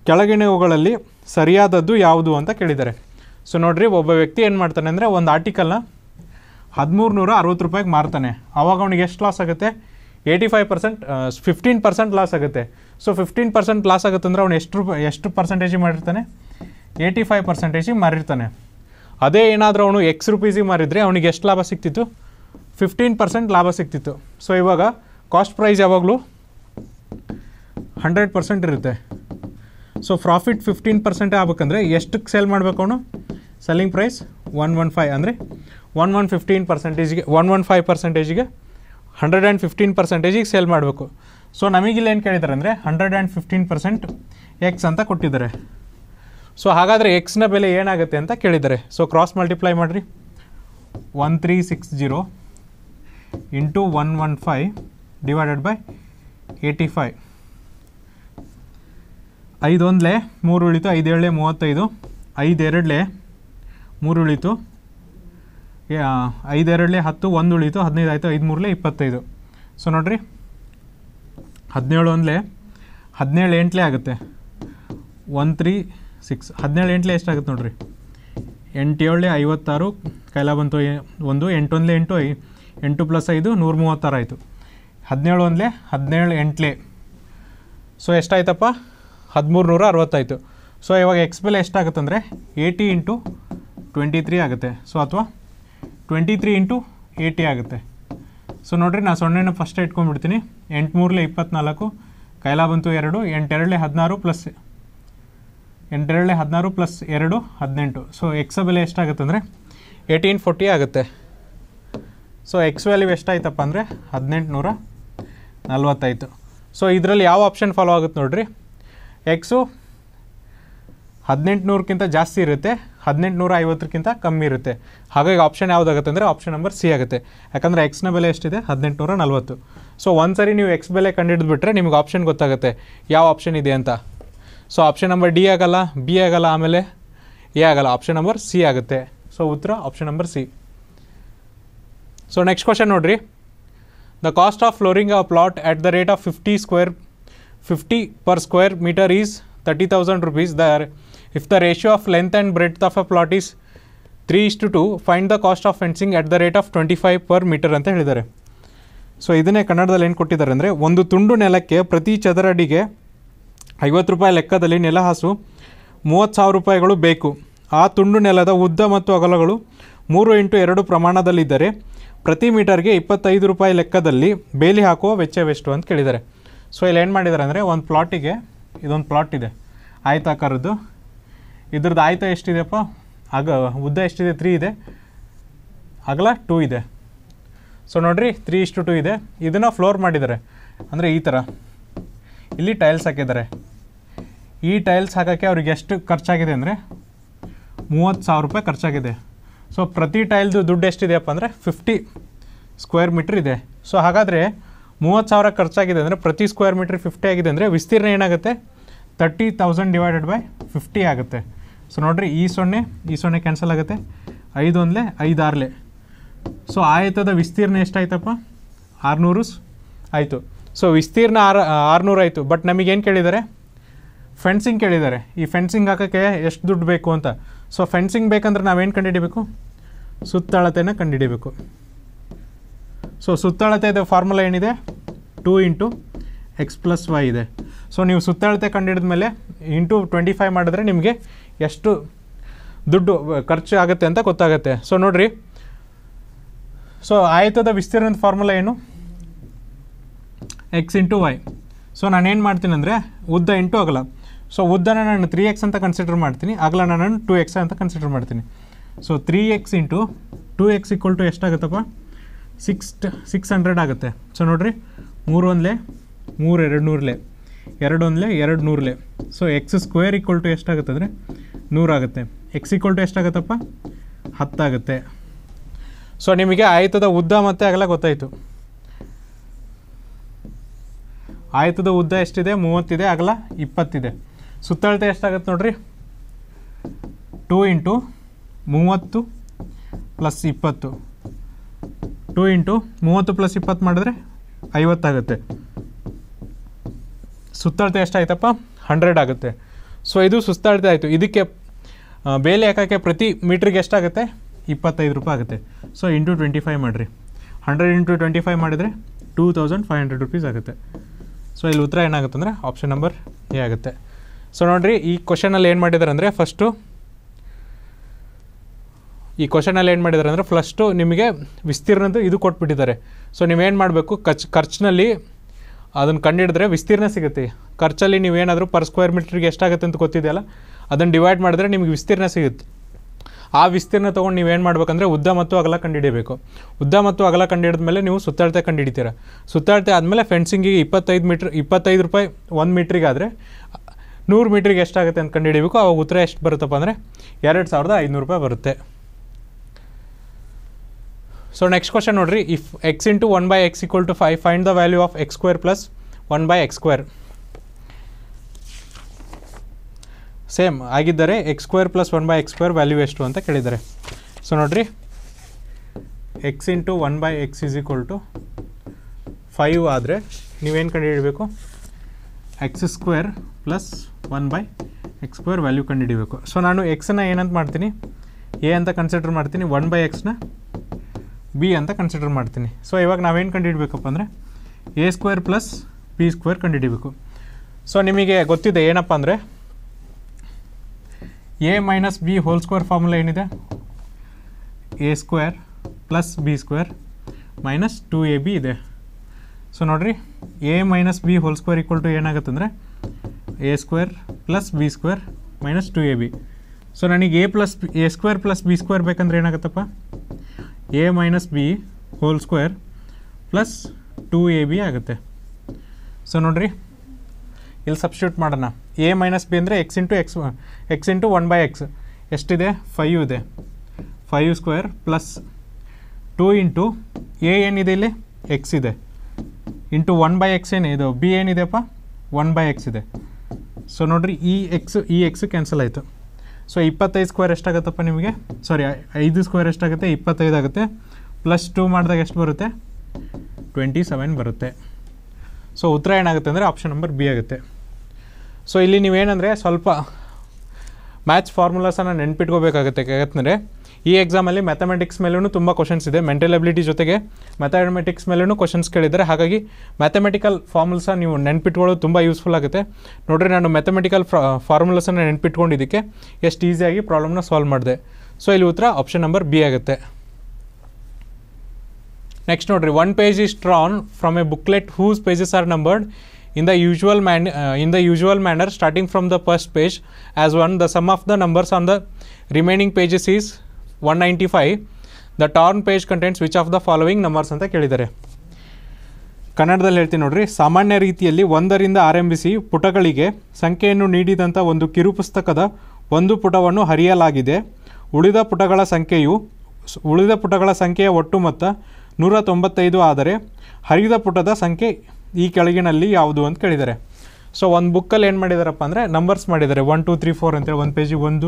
[SPEAKER 1] ಕೆಳಗಿನವುಗಳಲ್ಲಿ ಸರಿಯಾದದ್ದು ಯಾವುದು ಅಂತ ಕೇಳಿದ್ದಾರೆ ಸೊ ನೋಡಿರಿ ಒಬ್ಬ ವ್ಯಕ್ತಿ ಏನು ಮಾಡ್ತಾನೆ ಅಂದರೆ ಒಂದು ಆರ್ಟಿಕಲ್ನ ಹದಿಮೂರು ನೂರ ಅರವತ್ತು ರೂಪಾಯಿಗೆ ಮಾರ್ತಾನೆ ಆವಾಗ ಅವನಿಗೆ ಎಷ್ಟು ಲಾಸ್ ಆಗುತ್ತೆ eighty five percent fifteen percent loss ಆಗುತ್ತೆ ಸೊ ಫಿಫ್ಟೀನ್ ಪರ್ಸೆಂಟ್ ಲಾಸ್ ಆಗುತ್ತೆ ಅಂದರೆ ಅವನು ಎಷ್ಟು ರೂಪಾಯಿ ಎಷ್ಟು ಪರ್ಸೆಂಟೇಜ್ ಮಾಡಿರ್ತಾನೆ ಏಯ್ಟಿ ಫೈವ್ ಪರ್ಸೆಂಟೇಜಿಗೆ ಮಾರಿರ್ತಾನೆ ಅದೇ ಏನಾದರೂ ಅವನು ಎಕ್ಸ್ ರುಪೀಸಿಗೆ ಮಾರಿದರೆ ಅವನಿಗೆ ಎಷ್ಟು ಲಾಭ ಸಿಕ್ತಿತ್ತು ಫಿಫ್ಟೀನ್ ಪರ್ಸೆಂಟ್ ಲಾಭ ಸಿಕ್ತಿತ್ತು ಸೊ ಇವಾಗ ಕಾಸ್ಟ್ ಪ್ರೈಸ್ ಯಾವಾಗಲೂ ಹಂಡ್ರೆಡ್ ಪರ್ಸೆಂಟ್ ಇರುತ್ತೆ ಸೊ ಪ್ರಾಫಿಟ್ ಫಿಫ್ಟೀನ್ ಪರ್ಸೆಂಟೇ ಆಗ್ಬೇಕಂದ್ರೆ ಎಷ್ಟಕ್ಕೆ ಸೇಲ್ ಮಾಡಬೇಕು ಅವನು selling price one one five ಅಂದರೆ ಒನ್ ಒನ್ ಫಿಫ್ಟೀನ್ ಪರ್ಸೆಂಟೇಜಿಗೆ ಒನ್ ಒನ್ ಫೈವ್ ಪರ್ಸೆಂಟೇಜಿಗೆ ಹಂಡ್ರೆಡ್ ಆ್ಯಂಡ್ ಫಿಫ್ಟೀನ್ ಪರ್ಸೆಂಟೇಜಿಗೆ ಸೇಲ್ ಮಾಡಬೇಕು ಸೊ ನಮಗಿಲ್ಲ ಏನು ಕೇಳಿದ್ದಾರೆ ಅಂದರೆ hundred and fifteen percent X ಅಂತ ಕೊಟ್ಟಿದ್ದಾರೆ ಸೊ ಹಾಗಾದರೆ ಎಕ್ಸ್ನ ಬೆಲೆ ಏನಾಗುತ್ತೆ ಅಂತ ಕೇಳಿದ್ದಾರೆ ಸೊ ಕ್ರಾಸ್ ಮಲ್ಟಿಪ್ಲೈ ಮಾಡಿರಿ one three six zero into one one five divided by eighty five ಐದೊಂದಲೇ ಮೂರು ಉಳಿತು ಐದೇಳೆ ಮೂವತ್ತೈದು ಐದೆರಡಲೇ ಮೂರು ಉಳಿತು ಐದು ಹತ್ತು ಒಂದು ಉಳಿತು ಹದಿನೈದು ಆಯಿತು ಐದು ಮೂರಲೇ ಇಪ್ಪತ್ತೈದು ಸೊ ನೋಡಿರಿ ಹದಿನೇಳು ಒಂದಲೇ ಹದಿನೇಳು ಎಂಟಲೇ ಆಗುತ್ತೆ ಒನ್ ತ್ರೀ ಸಿಕ್ಸ್ ಹದಿನೇಳು ಎಂಟಲೇ ಎಷ್ಟಾಗುತ್ತೆ ನೋಡಿರಿ ಎಂಟೇಳೇ ಐವತ್ತಾರು ಕೈಲ ಬಂತು ಒಂದು ಎಂಟೊಂದಲೇ ಎಂಟು ಐ ಎಂಟು ಪ್ಲಸ್ ಐದು ನೂರ ಮೂವತ್ತಾರು ಆಯಿತು ಹದಿನೇಳು ಒಂದಲೇ ಹದಿನೇಳು ಎಂಟಲೆ ಸೊ ಎಷ್ಟಾಯ್ತಪ್ಪ ಹದಿಮೂರು ನೂರ ಅರವತ್ತಾಯಿತು ಸೊ ಇವಾಗ ಎಕ್ಸ್ಪೆಲ್ ಎಷ್ಟಾಗುತ್ತೆ ಎಷ್ಟಾಗುತ್ತಂದರೆ ಏಯ್ಟಿ ಇಂಟು ಟ್ವೆಂಟಿ ತ್ರೀ ಆಗುತ್ತೆ ಸೊ ಅಥವಾ ಟ್ವೆಂಟಿ ತ್ರೀ ಇಂಟು ಏಯ್ಟಿ ಆಗುತ್ತೆ ಸೊ ನೋಡಿರಿ ನಾನು ಸೊನ್ನೆನ ಫಸ್ಟೇ ಇಟ್ಕೊಂಡ್ಬಿಡ್ತೀನಿ ಎಂಟುಮೂರಲೆ ಇಪ್ಪತ್ನಾಲ್ಕು ಕೈಲ ಬಂತು ಎರಡು ಎಂಟೆರಡಲೆ ಹದಿನಾರು ಪ್ಲಸ್ ಎಂಟೆರಡಲೆ ಹದಿನಾರು ಪ್ಲಸ್ ಎರಡು ಹದಿನೆಂಟು ಸೊ ಎಕ್ಸ ಬೆಲೆ ಎಷ್ಟಾಗುತ್ತೆ ಅಂದರೆ ಏಯ್ಟೀನ್ ಫೋರ್ಟಿ ಆಗುತ್ತೆ ಸೊ ಎಕ್ಸ್ ವ್ಯಾಲ್ಯೂ ಎಷ್ಟಾಯ್ತಪ್ಪ ಅಂದರೆ ಹದಿನೆಂಟುನೂರ ನಲ್ವತ್ತಾಯಿತು ಸೊ ಇದರಲ್ಲಿ ಯಾವ ಆಪ್ಷನ್ ಫಾಲೋ ಆಗುತ್ತೆ ನೋಡಿರಿ ಎಕ್ಸು ಹದಿನೆಂಟುನೂರಕ್ಕಿಂತ ಜಾಸ್ತಿ ಇರುತ್ತೆ ನೂರ ಐವತ್ತಕ್ಕಿಂತ ಕಮ್ಮಿ ಇರುತ್ತೆ ಹಾಗಾಗಿ ಆಪ್ಷನ್ ಯಾವುದಾಗುತ್ತೆ ಅಂದರೆ ಆಪ್ಷನ್ ನಂಬರ್ ಸಿ ಆಗುತ್ತೆ ಯಾಕಂದರೆ ಎಕ್ಸ್ನ ಬೆಲೆ ಎಷ್ಟಿದೆ ಹದಿನೆಂಟುನೂರ ನಲ್ವತ್ತು ಸೊ ಒಂದು ಸರಿ ನೀವು ಎಕ್ಸ್ ಬೆಲೆ ಕಂಡುಹಿಡಿದ್ಬಿಟ್ರೆ ನಿಮ್ಗೆ ಆಪ್ಷನ್ ಗೊತ್ತಾಗುತ್ತೆ ಯಾವ ಆಪ್ಷನ್ ಇದೆ ಅಂತ ಸೊ ಆಪ್ಷನ್ ನಂಬರ್ ಡಿ ಆಗಲ್ಲ ಬಿ ಆಗಲ್ಲ ಆಮೇಲೆ ಎ ಆಗಲ್ಲ ಆಪ್ಷನ್ ನಂಬರ್ ಸಿ ಆಗುತ್ತೆ ಸೊ ಉತ್ತರ option number C so next question ನೋಡಿರಿ the cost of flooring a plot at the rate of fifty square fifty per square metre is thirty thousand rupees the if the ratio of length and breadth of a plot is 3 ಇಷ್ಟು to find the cost of fencing at the rate of twenty five per metre ಅಂತ ಹೇಳಿದ್ದಾರೆ ಸೊ ಇದನ್ನೇ ಕನ್ನಡದಲ್ಲಿ ಏನು ಕೊಟ್ಟಿದ್ದಾರೆ ಅಂದರೆ ಒಂದು ತುಂಡು ನೆಲಕ್ಕೆ ಪ್ರತಿ ಚದರಡಿಗೆ ಅಡಿಗೆ ಐವತ್ತು ರೂಪಾಯಿ ಲೆಕ್ಕದಲ್ಲಿ ನೆಲಹಾಸು ಮೂವತ್ತು ಸಾವಿರ ರೂಪಾಯಿಗಳು ಬೇಕು ಆ ತುಂಡು ನೆಲದ ಉದ್ದ ಮತ್ತು ಅಗಲಗಳು ಮೂರು ಇಂಟು ಎರಡು ಪ್ರಮಾಣದಲ್ಲಿದ್ದರೆ ಪ್ರತಿ ಮೀಟರ್ಗೆ ಇಪ್ಪತ್ತೈದು ರೂಪಾಯಿ ಲೆಕ್ಕದಲ್ಲಿ ಬೇಲಿ ಹಾಕುವ ವೆಚ್ಚವೆಷ್ಟು ಅಂತ ಕೇಳಿದ್ದಾರೆ ಸೊ ಇಲ್ಲಿ ಏನು ಮಾಡಿದ್ದಾರೆ ಅಂದರೆ ಒಂದು ಪ್ಲಾಟಿಗೆ ಇದೊಂದು ಪ್ಲಾಟ್ ಇದೆ ಆಯತಾಕಾರದ್ದು ಇದ್ರದ್ದು ಆಯ್ತ ಎಷ್ಟಿದೆಯಪ್ಪ ಆಗ ಉದ್ದ ಎಷ್ಟಿದೆ ತ್ರೀ ಇದೆ ಅಗಲ ಟೂ ಇದೆ ಸೊ ನೋಡಿರಿ ತ್ರೀ ಇಷ್ಟು ಟೂ ಇದೆ ಇದನ್ನು ಫ್ಲೋರ್ ಮಾಡಿದ್ದಾರೆ ಅಂದರೆ ಈ ಥರ ಇಲ್ಲಿ ಟೈಲ್ಸ್ ಹಾಕಿದ್ದಾರೆ ಈ ಟೈಲ್ಸ್ ಹಾಕೋಕ್ಕೆ ಅವ್ರಿಗೆ ಎಷ್ಟು ಖರ್ಚಾಗಿದೆ ಅಂದರೆ ಮೂವತ್ತು ಸಾವಿರ ರೂಪಾಯಿ ಖರ್ಚಾಗಿದೆ ಸೊ ಪ್ರತಿ ಟೈಲ್ದು ದುಡ್ಡು ಎಷ್ಟಿದೆಯಪ್ಪ ಅಂದರೆ ಫಿಫ್ಟಿ ಸ್ಕ್ವೇರ್ ಮೀಟ್ರ್ ಇದೆ ಸೊ ಹಾಗಾದರೆ ಮೂವತ್ತು ಸಾವಿರ ಖರ್ಚಾಗಿದೆ ಅಂದರೆ ಪ್ರತಿ ಸ್ಕ್ವೇರ್ ಮೀಟ್ರ್ ಫಿಫ್ಟಿ ಆಗಿದೆ ಅಂದರೆ ವಿಸ್ತೀರ್ಣ ಏನಾಗುತ್ತೆ thirty thousand divided by fifty ಆಗುತ್ತೆ ಸೊ ನೋಡಿರಿ ಈ ಸೊನ್ನೆ ಈ ಸೊನ್ನೆ ಕ್ಯಾನ್ಸಲ್ ಆಗುತ್ತೆ ಐದು ಒಂದ್ಲೆ ಐದು ಆರ್ಲೆ ಸೊ ಆಯತದ ವಿಸ್ತೀರ್ಣ ಎಷ್ಟಾಯ್ತಪ್ಪ ಆರುನೂರು ಆಯಿತು ಸೊ ವಿಸ್ತೀರ್ಣ ಆರು ಆರುನೂರು ಆಯಿತು ಬಟ್ ನಮಗೇನು ಕೇಳಿದ್ದಾರೆ ಫೆನ್ಸಿಂಗ್ ಕೇಳಿದ್ದಾರೆ ಈ ಫೆನ್ಸಿಂಗ್ ಹಾಕೋಕ್ಕೆ ಎಷ್ಟು ದುಡ್ಡು ಬೇಕು ಅಂತ ಸೊ ಫೆನ್ಸಿಂಗ್ ಬೇಕಂದ್ರೆ ನಾವೇನು ಕಂಡುಹಿಡೀಬೇಕು ಸುತ್ತಳತೆನ ಕಂಡುಹಿಡಿಬೇಕು ಸೊ ಸುತ್ತಳತೆದ ಫಾರ್ಮುಲಾ ಏನಿದೆ two into x plus y ಇದೆ ಸೊ ನೀವು ಸುತ್ತಳತೆ ಕಂಡು ಮೇಲೆ ಇಂಟು ಟ್ವೆಂಟಿ ಫೈವ್ ಮಾಡಿದ್ರೆ ನಿಮಗೆ ಎಷ್ಟು ದುಡ್ಡು ಖರ್ಚು ಆಗುತ್ತೆ ಅಂತ ಗೊತ್ತಾಗುತ್ತೆ ಸೊ ನೋಡ್ರಿ ಸೊ ಆಯತದ ವಿಸ್ತೀರ್ಣದ ಫಾರ್ಮುಲಾ ಏನು ಎಕ್ಸ್ ಇಂಟು ವೈ ಸೊ ನಾನೇನು ಮಾಡ್ತೀನಿ ಅಂದರೆ ಉದ್ದ ಇಂಟು ಅಗಲ ಸೊ ಉದ್ದನ ನಾನು ತ್ರೀ ಎಕ್ಸ್ ಅಂತ ಕನ್ಸಿಡರ್ ಮಾಡ್ತೀನಿ ಅಗಲ ನಾನು ಟು ಎಕ್ಸ್ ಅಂತ ಕನ್ಸಿಡರ್ ಮಾಡ್ತೀನಿ so three x into two x equal to ಎಷ್ಟಾಗುತ್ತಪ್ಪ ಸಿಕ್ಸ್ ಸಿಕ್ಸ್ ಹಂಡ್ರೆಡ್ ಆಗುತ್ತೆ ಸೊ ನೋಡಿರಿ ಮೂರು ಒಂದಲೇ ಮೂರು ಎರಡು ನೂರಲೇ ಎರಡು ಒಂದಲೇ ಎರಡು ನೂರಲೆ so x square equal to ಎಷ್ಟಾಗುತ್ತೆ ಅಂದರೆ ನೂರಾಗುತ್ತೆ ಎಕ್ಸ್ ಈಕ್ವಲ್ ಟು ಎಷ್ಟಾಗತ್ತಪ್ಪ ಹತ್ತಾಗುತ್ತೆ ಸೊ ನಿಮಗೆ ಆಯ್ತದ ಉದ್ದ ಮತ್ತೆ ಆಗಲ ಗೊತ್ತಾಯಿತು ಆಯ್ತದ ಉದ್ದ ಎಷ್ಟಿದೆ ಮೂವತ್ತಿದೆ ಅಗಲ ಇಪ್ಪತ್ತಿದೆ ಸುತ್ತಳತೆ ಎಷ್ಟಾಗುತ್ತೆ ನೋಡ್ರಿ ಟೂ ಇಂಟು ಮೂವತ್ತು ಪ್ಲಸ್ ಇಪ್ಪತ್ತು ಟೂ ಇಂಟು ಮೂವತ್ತು ಪ್ಲಸ್ ಇಪ್ಪತ್ತು ಮಾಡಿದ್ರೆ ಐವತ್ತಾಗುತ್ತೆ ಸುತ್ತಳತೆ ಎಷ್ಟಾಯ್ತಪ್ಪ ಹಂಡ್ರೆಡ್ ಆಗುತ್ತೆ ಸೊ ಇದು ಸುತ್ತಳತೆ ಆಯಿತು ಇದಕ್ಕೆ ಬೇಲೆ ಹಾಕೋಕ್ಕೆ ಪ್ರತಿ ಮೀಟ್ರಿಗೆ ಎಷ್ಟಾಗುತ್ತೆ ಇಪ್ಪತ್ತೈದು ರೂಪಾಯಿ ಆಗುತ್ತೆ ಸೊ ಇಂಟು ಟ್ವೆಂಟಿ ಫೈವ್ ಮಾಡಿರಿ ಹಂಡ್ರೆಡ್ ಇಂಟು ಟ್ವೆಂಟಿ ಫೈವ್ ಮಾಡಿದರೆ two thousand five hundred rupees ಆಗುತ್ತೆ ಸೊ ಇಲ್ಲಿ ಉತ್ತರ ಏನಾಗುತ್ತೆ ಅಂದರೆ ಆಪ್ಷನ್ ನಂಬರ್ ಎ ಆಗುತ್ತೆ ಸೊ ನೋಡಿರಿ ಈ ಕ್ವಶನಲ್ಲಿ ಏನು ಮಾಡಿದಾರೆ ಅಂದರೆ ಫಸ್ಟು ಈ ಕ್ವಶನಲ್ಲಿ ಏನು ಮಾಡಿದ್ದಾರೆ ಅಂದರೆ ಫಸ್ಟು ನಿಮಗೆ ವಿಸ್ತೀರ್ಣದ್ದು ಇದು ಕೊಟ್ಬಿಟ್ಟಿದ್ದಾರೆ ಸೊ ನೀವೇನು ಮಾಡಬೇಕು ಖರ್ಚ್ ಖರ್ಚಿನಲ್ಲಿ ಅದನ್ನು ಕಂಡುಹಿಡಿದ್ರೆ ವಿಸ್ತೀರ್ಣ ಸಿಗುತ್ತೆ ಖರ್ಚಲ್ಲಿ ನೀವೇನಾದರೂ ಪರ್ ಸ್ಕ್ವೇರ್ ಮೀಟ್ರಿಗೆ ಎಷ್ಟಾಗುತ್ತೆ ಅಂತ ಗೊತ್ತಿದೆಯಲ್ಲ ಅದನ್ನು ಡಿವೈಡ್ ಮಾಡಿದ್ರೆ ನಿಮಗೆ ವಿಸ್ತೀರ್ಣ ಸಿಗುತ್ತೆ ಆ ವಿಸ್ತೀರ್ಣ ತೊಗೊಂಡು ನೀವೇನು ಮಾಡಬೇಕಂದ್ರೆ ಉದ್ದ ಮತ್ತು ಅಗಲ ಕಂಡುಹಿಡಬೇಕು ಉದ್ದ ಮತ್ತು ಅಗಲ ಕಂಡುಹಿಡಿದ ಮೇಲೆ ನೀವು ಸುತ್ತಾಳತೆ ಕಂಡುಹಿಡಿತೀರ ಸುತ್ತಾಳತೆ ಆದಮೇಲೆ ಫೆನ್ಸಿಂಗಿಗೆ ಇಪ್ಪತ್ತೈದು ಮೀಟ್ರ್ ಇಪ್ಪತ್ತೈದು ರೂಪಾಯಿ ಒಂದು ಮೀಟ್ರಿಗಾದರೆ ನೂರು ಮೀಟ್ರಿಗೆ ಎಷ್ಟಾಗುತ್ತೆ ಅಂತ ಕಂಡುಹಿಡಿಬೇಕು ಆವಾಗ ಉತ್ತರ ಎಷ್ಟು ಬರುತ್ತಪ್ಪ ಅಂದರೆ ಎರಡು ಸಾವಿರದ ಐದುನೂರು ರೂಪಾಯಿ ಬರುತ್ತೆ ಸೊ ನೆಕ್ಸ್ಟ್ ಕ್ವಶನ್ ನೋಡ್ರಿ if x into one by x equal to five find the value of x square plus one by x square same ಆಗಿದ್ದರೆ x square plus one by x square value ಎಷ್ಟು ಅಂತ ಕೇಳಿದ್ದಾರೆ ಸೊ ನೋಡಿರಿ x into one by x is equal to five ಆದರೆ ನೀವೇನು ಕಂಡುಹಿಡಬೇಕು x square plus one by x square value ಕಂಡುಹಿಡಬೇಕು ಸೊ ನಾನು ಎಕ್ಸನ್ನ ಏನಂತ ಮಾಡ್ತೀನಿ ಎ ಅಂತ ಕನ್ಸಿಡರ್ ಮಾಡ್ತೀನಿ ಒನ್ ಬೈ ಎಕ್ಸ್ನ ಬಿ ಅಂತ ಕನ್ಸಿಡರ್ ಮಾಡ್ತೀನಿ ಸೊ ಇವಾಗ ನಾವೇನು ಕಂಡುಹಿಡಬೇಕಪ್ಪ ಅಂದರೆ A square plus B square ಕಂಡುಹಿಡಬೇಕು ಸೊ ನಿಮಗೆ ಗೊತ್ತಿದೆ ಏನಪ್ಪ ಅಂದರೆ A minus B whole square formula ಏನಿದೆ A square plus B square minus two A B ಇದೆ ಸೊ ನೋಡಿರಿ A minus B whole square equal to ಏನಾಗುತ್ತೆ A square plus B square minus two A B so ನನಗೆ A plus A square plus B square ಬೇಕಂದ್ರೆ ಏನಾಗುತ್ತಪ್ಪ A minus B whole square plus two A B ಆಗುತ್ತೆ ಸೊ ನೋಡ್ರಿ ಇಲ್ಲಿ ಸಬ್ಸ್ಟ್ಯೂಟ್ ಮಾಡೋಣ ಎ ಮೈನಸ್ ಬಿ ಅಂದರೆ x into x x into one by x ಎಷ್ಟಿದೆ ಫೈವ್ ಇದೆ five square plus two into A ಏನಿದೆ ಇಲ್ಲಿ ಎಕ್ಸ್ ಇದೆ ಇಂಟು ಒನ್ ಬೈ ಎಕ್ಸ್ ಏನು ಇದು ಬಿ ಏನಿದೆಪ್ಪ ಒನ್ ಬೈ ಎಕ್ಸ್ ಇದೆ ಸೊ ನೋಡ್ರಿ ಈ ಎಕ್ಸ್ ಈ ಎಕ್ಸ್ ಕ್ಯಾನ್ಸಲ್ ಆಯಿತು ಸೊ ಇಪ್ಪತ್ತೈದು ಸ್ಕ್ವೇರ್ ಎಷ್ಟಾಗತ್ತಪ್ಪ ನಿಮಗೆ ಸಾರಿ ಐದು ಸ್ಕ್ವೇರ್ ಎಷ್ಟಾಗುತ್ತೆ ಇಪ್ಪತ್ತೈದು ಆಗುತ್ತೆ ಪ್ಲಸ್ ಟೂ ಮಾಡಿದಾಗ ಎಷ್ಟು ಬರುತ್ತೆ ಟ್ವೆಂಟಿ ಸೆವೆನ್ ಬರುತ್ತೆ ಸೊ ಉತ್ತರ ಏನಾಗುತ್ತೆ ಅಂದರೆ ಆಪ್ಷನ್ ನಂಬರ್ ಬಿ ಆಗುತ್ತೆ ಸೊ ಇಲ್ಲಿ ನೀವೇನಂದರೆ ಸ್ವಲ್ಪ ಮ್ಯಾಥ್ಸ್ ಫಾರ್ಮುಲಾಸನ್ನು ನೆನ್ಪಿಟ್ಕೋಬೇಕಾಗುತ್ತೆ ಯಾಕಂದರೆ ಈ ಎಕ್ಸಾಮಲ್ಲಿ ಮ್ಯಾಥಮೆಟಿಕ್ಸ್ ಮೇಲೂ ತುಂಬ ಕ್ವಶನ್ಸ್ ಇದೆ ಮೆಂಟಲ್ ಅಬಿಲಿಟಿ ಜೊತೆಗೆ ಮ್ಯಾಥಮೆಟಿಕ್ಸ್ ಮೇಲೂ ಕ್ವಶನ್ಸ್ ಕೇಳಿದ್ದಾರೆ ಹಾಗಾಗಿ ಮ್ಯಾಥಮೆಟಿಕಲ್ ಫಾರ್ಮುಲ್ಸ ನೀವು ನೆನ್ಪಿಟ್ಕೊಳ್ಳೋದು ತುಂಬ ಯೂಸ್ಫುಲ್ ಆಗುತ್ತೆ ನೋಡಿರಿ ನಾನು ಮ್ಯಾಥಮೆಟಿಕಲ್ ಫಾರ್ಮುಲಸನ್ನು ನೆನ್ಪಿಟ್ಕೊಂಡಿದ್ದಕ್ಕೆ ಎಷ್ಟು ಈಸಿಯಾಗಿ ಪ್ರಾಬ್ಲಮ್ನ ಸಾಲ್ವ್ ಮಾಡಿದೆ ಸೊ ಇಲ್ಲಿ ಉತ್ತರ ಆಪ್ಷನ್ ನಂಬರ್ ಬಿ ಆಗುತ್ತೆ ನೆಕ್ಸ್ಟ್ ನೋಡಿರಿ one page is drawn from a booklet whose pages are numbered in the usual man in the usual manner starting from the first page as one the sum of the numbers on the remaining pages is one ninety five the torn page contents which of the following numbers ಅಂತ ಕೇಳಿದ್ದಾರೆ ಕನ್ನಡದಲ್ಲಿ ಹೇಳ್ತೀನಿ ನೋಡ್ರಿ ಸಾಮಾನ್ಯ ರೀತಿಯಲ್ಲಿ ಒಂದರಿಂದ ಆರಂಭಿಸಿ ಪುಟಗಳಿಗೆ ಸಂಖ್ಯೆಯನ್ನು ನೀಡಿದಂಥ ಒಂದು ಕಿರುಪುಸ್ತಕದ ಒಂದು ಪುಟವನ್ನು ಹರಿಯಲಾಗಿದೆ ಉಳಿದ ಪುಟಗಳ ಸಂಖ್ಯೆಯು ಉಳಿದ ಪುಟಗಳ ಸಂಖ್ಯೆಯ ಒಟ್ಟು ಮೊತ್ತ ನೂರ ತೊಂಬತ್ತೈದು ಆದರೆ ಹರಿದ ಪುಟದ ಸಂಖ್ಯೆ ಈ ಕೆಳಗಿನಲ್ಲಿ ಯಾವುದು ಅಂತ ಕೇಳಿದ್ದಾರೆ ಸೊ ಒಂದು ಬುಕ್ಕಲ್ಲಿ ಏನು ಮಾಡಿದಾರಪ್ಪ ಅಂದರೆ ನಂಬರ್ಸ್ ಮಾಡಿದ್ದಾರೆ ಒನ್ ಟು ತ್ರೀ ಫೋರ್ ಅಂತೇಳಿ ಒಂದು ಪೇಜಿಗೆ ಒಂದು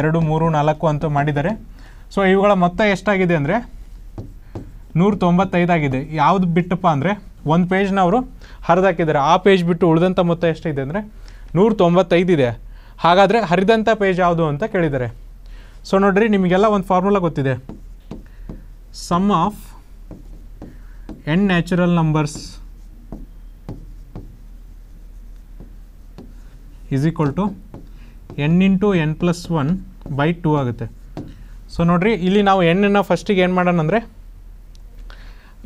[SPEAKER 1] ಎರಡು ಮೂರು ನಾಲ್ಕು ಅಂತ ಮಾಡಿದ್ದಾರೆ ಸೊ ಇವುಗಳ ಮೊತ್ತ ಎಷ್ಟಾಗಿದೆ ಅಂದರೆ ನೂರ ತೊಂಬತ್ತೈದಾಗಿದೆ ಯಾವುದು ಬಿಟ್ಟಪ್ಪ ಅಂದರೆ ಒಂದು ಪೇಜ್ನ ಅವರು ಹರಿದಾಕಿದ್ದಾರೆ ಆ ಪೇಜ್ ಬಿಟ್ಟು ಉಳಿದಂಥ ಮೊತ್ತ ಎಷ್ಟಿದೆ ಅಂದರೆ ನೂರ ತೊಂಬತ್ತೈದಿದೆ ಹಾಗಾದರೆ ಹರಿದಂಥ ಪೇಜ್ ಯಾವುದು ಅಂತ ಕೇಳಿದ್ದಾರೆ ಸೊ ನೋಡ್ರಿ ನಿಮಗೆಲ್ಲ ಒಂದು ಫಾರ್ಮುಲಾ ಗೊತ್ತಿದೆ sum of n natural numbers is equal to n into n plus one by two ಆಗುತ್ತೆ ಸೊ ನೋಡಿರಿ ಇಲ್ಲಿ ನಾವು ಎಣ್ಣೆನ ಫಸ್ಟಿಗೆ ಏನು ಮಾಡೋಣ ಅಂದರೆ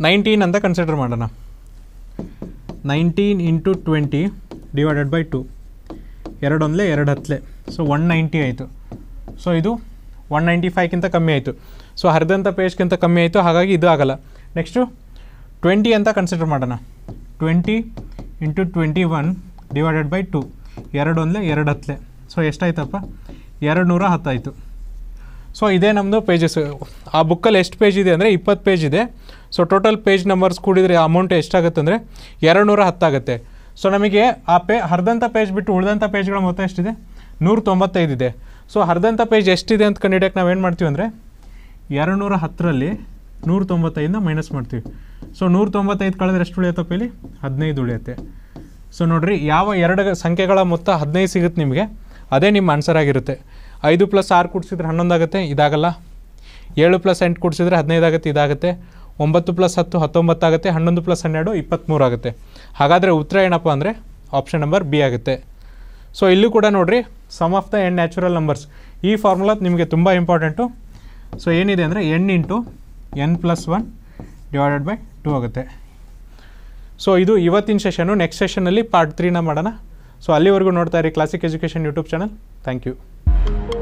[SPEAKER 1] ನೈನ್ಟೀನ್ ಅಂತ ಕನ್ಸಿಡರ್ ಮಾಡೋಣ nineteen into twenty divided by two ಎರಡೊಂದಲೆ ಎರಡು ಹತ್ತಲೆ ಸೊ ಒನ್ ನೈಂಟಿ ಆಯಿತು ಸೊ ಇದು ಒನ್ ನೈಂಟಿ ಫೈವ್ಗಿಂತ ಕಮ್ಮಿ ಆಯಿತು ಸೊ ಹರಿದಂಥ ಪೇಜ್ಗಿಂತ ಕಮ್ಮಿ ಆಯಿತು ಹಾಗಾಗಿ ಇದು ಆಗಲ್ಲ ನೆಕ್ಸ್ಟು ಟ್ವೆಂಟಿ ಅಂತ ಕನ್ಸಿಡರ್ ಮಾಡೋಣ twenty into twenty one divided by two ಎರಡೊಂದಲೆ ಎರಡು ಹತ್ತಲೆ ಸೊ ಎಷ್ಟಾಯ್ತಪ್ಪ ಎರಡು ನೂರ ಹತ್ತಾಯಿತು ಸೊ ಇದೇ ನಮ್ಮದು ಪೇಜಸ್ ಆ ಬುಕ್ಕಲ್ಲಿ ಎಷ್ಟು ಪೇಜ್ ಇದೆ ಅಂದರೆ ಇಪ್ಪತ್ತು ಪೇಜ್ ಇದೆ ಸೊ ಟೋಟಲ್ ಪೇಜ್ ನಂಬರ್ಸ್ ಕೂಡಿದರೆ ಅಮೌಂಟ್ ಎಷ್ಟಾಗುತ್ತೆ ಅಂದರೆ ಎರಡು ನೂರ ಹತ್ತಾಗುತ್ತೆ ಸೊ ನಮಗೆ ಆ ಪೇ ಹರಿದಂಥ ಪೇಜ್ ಬಿಟ್ಟು ಉಳಿದಂಥ ಪೇಜ್ಗಳ ಮೊತ್ತ ಎಷ್ಟಿದೆ ನೂರ ತೊಂಬತ್ತೈದು ಇದೆ ಸೊ ಹರಿದಂಥ ಪೇಜ್ ಎಷ್ಟಿದೆ ಅಂತ ನಾವು ಏನು ಮಾಡ್ತೀವಿ ಅಂದರೆ ಎರಡು ನೂರ ಹತ್ತರಲ್ಲಿ ನೂರ ತೊಂಬತ್ತೈದನ್ನ ಮೈನಸ್ ಮಾಡ್ತೀವಿ ಸೊ ನೂರ ತೊಂಬತ್ತೈದು ಕಳೆದ್ರೆ ಎಷ್ಟು ಉಳಿಯುತ್ತೆ ಪೇಲಿ ಹದಿನೈದು ಉಳಿಯುತ್ತೆ ಸೊ ನೋಡಿರಿ ಯಾವ ಎರಡು ಸಂಖ್ಯೆಗಳ ಮೊತ್ತ ಹದಿನೈದು ಸಿಗುತ್ತೆ ನಿಮಗೆ ಅದೇ ನಿಮ್ಮ ಆನ್ಸರ್ ಆಗಿರುತ್ತೆ ಐದು ಪ್ಲಸ್ ಆರು ಕೂಡಿಸಿದ್ರೆ ಹನ್ನೊಂದು ಆಗುತ್ತೆ ಇದಾಗಲ್ಲ ಏಳು ಪ್ಲಸ್ ಎಂಟು ಕೂಡಿಸಿದ್ರೆ ಹದಿನೈದು ಆಗುತ್ತೆ ಇದಾಗುತ್ತೆ ಒಂಬತ್ತು ಪ್ಲಸ್ ಹತ್ತು ಹತ್ತೊಂಬತ್ತು ಆಗುತ್ತೆ ಹನ್ನೊಂದು ಪ್ಲಸ್ ಹನ್ನೆರಡು ಇಪ್ಪತ್ತ್ಮೂರು ಆಗುತ್ತೆ ಹಾಗಾದರೆ ಉತ್ತರ ಏನಪ್ಪ ಅಂದರೆ ಆಪ್ಷನ್ ನಂಬರ್ ಬಿ ಆಗುತ್ತೆ ಸೊ ಇಲ್ಲೂ ಕೂಡ ನೋಡಿರಿ sum of the n natural numbers ಈ ಫಾರ್ಮುಲಾ ನಿಮಗೆ ತುಂಬ ಇಂಪಾರ್ಟೆಂಟು ಸೊ ಏನಿದೆ ಅಂದರೆ n into n plus one divided by two ಆಗುತ್ತೆ ಸೊ ಇದು ಇವತ್ತಿನ ಸೆಷನು ನೆಕ್ಸ್ಟ್ ಸೆಷನಲ್ಲಿ ಪಾರ್ಟ್ ತ್ರೀನ ಮಾಡೋಣ ಸೊ ಅಲ್ಲಿವರೆಗೂ ನೋಡ್ತಾ ಇರಿ Classic education YouTube channel thank you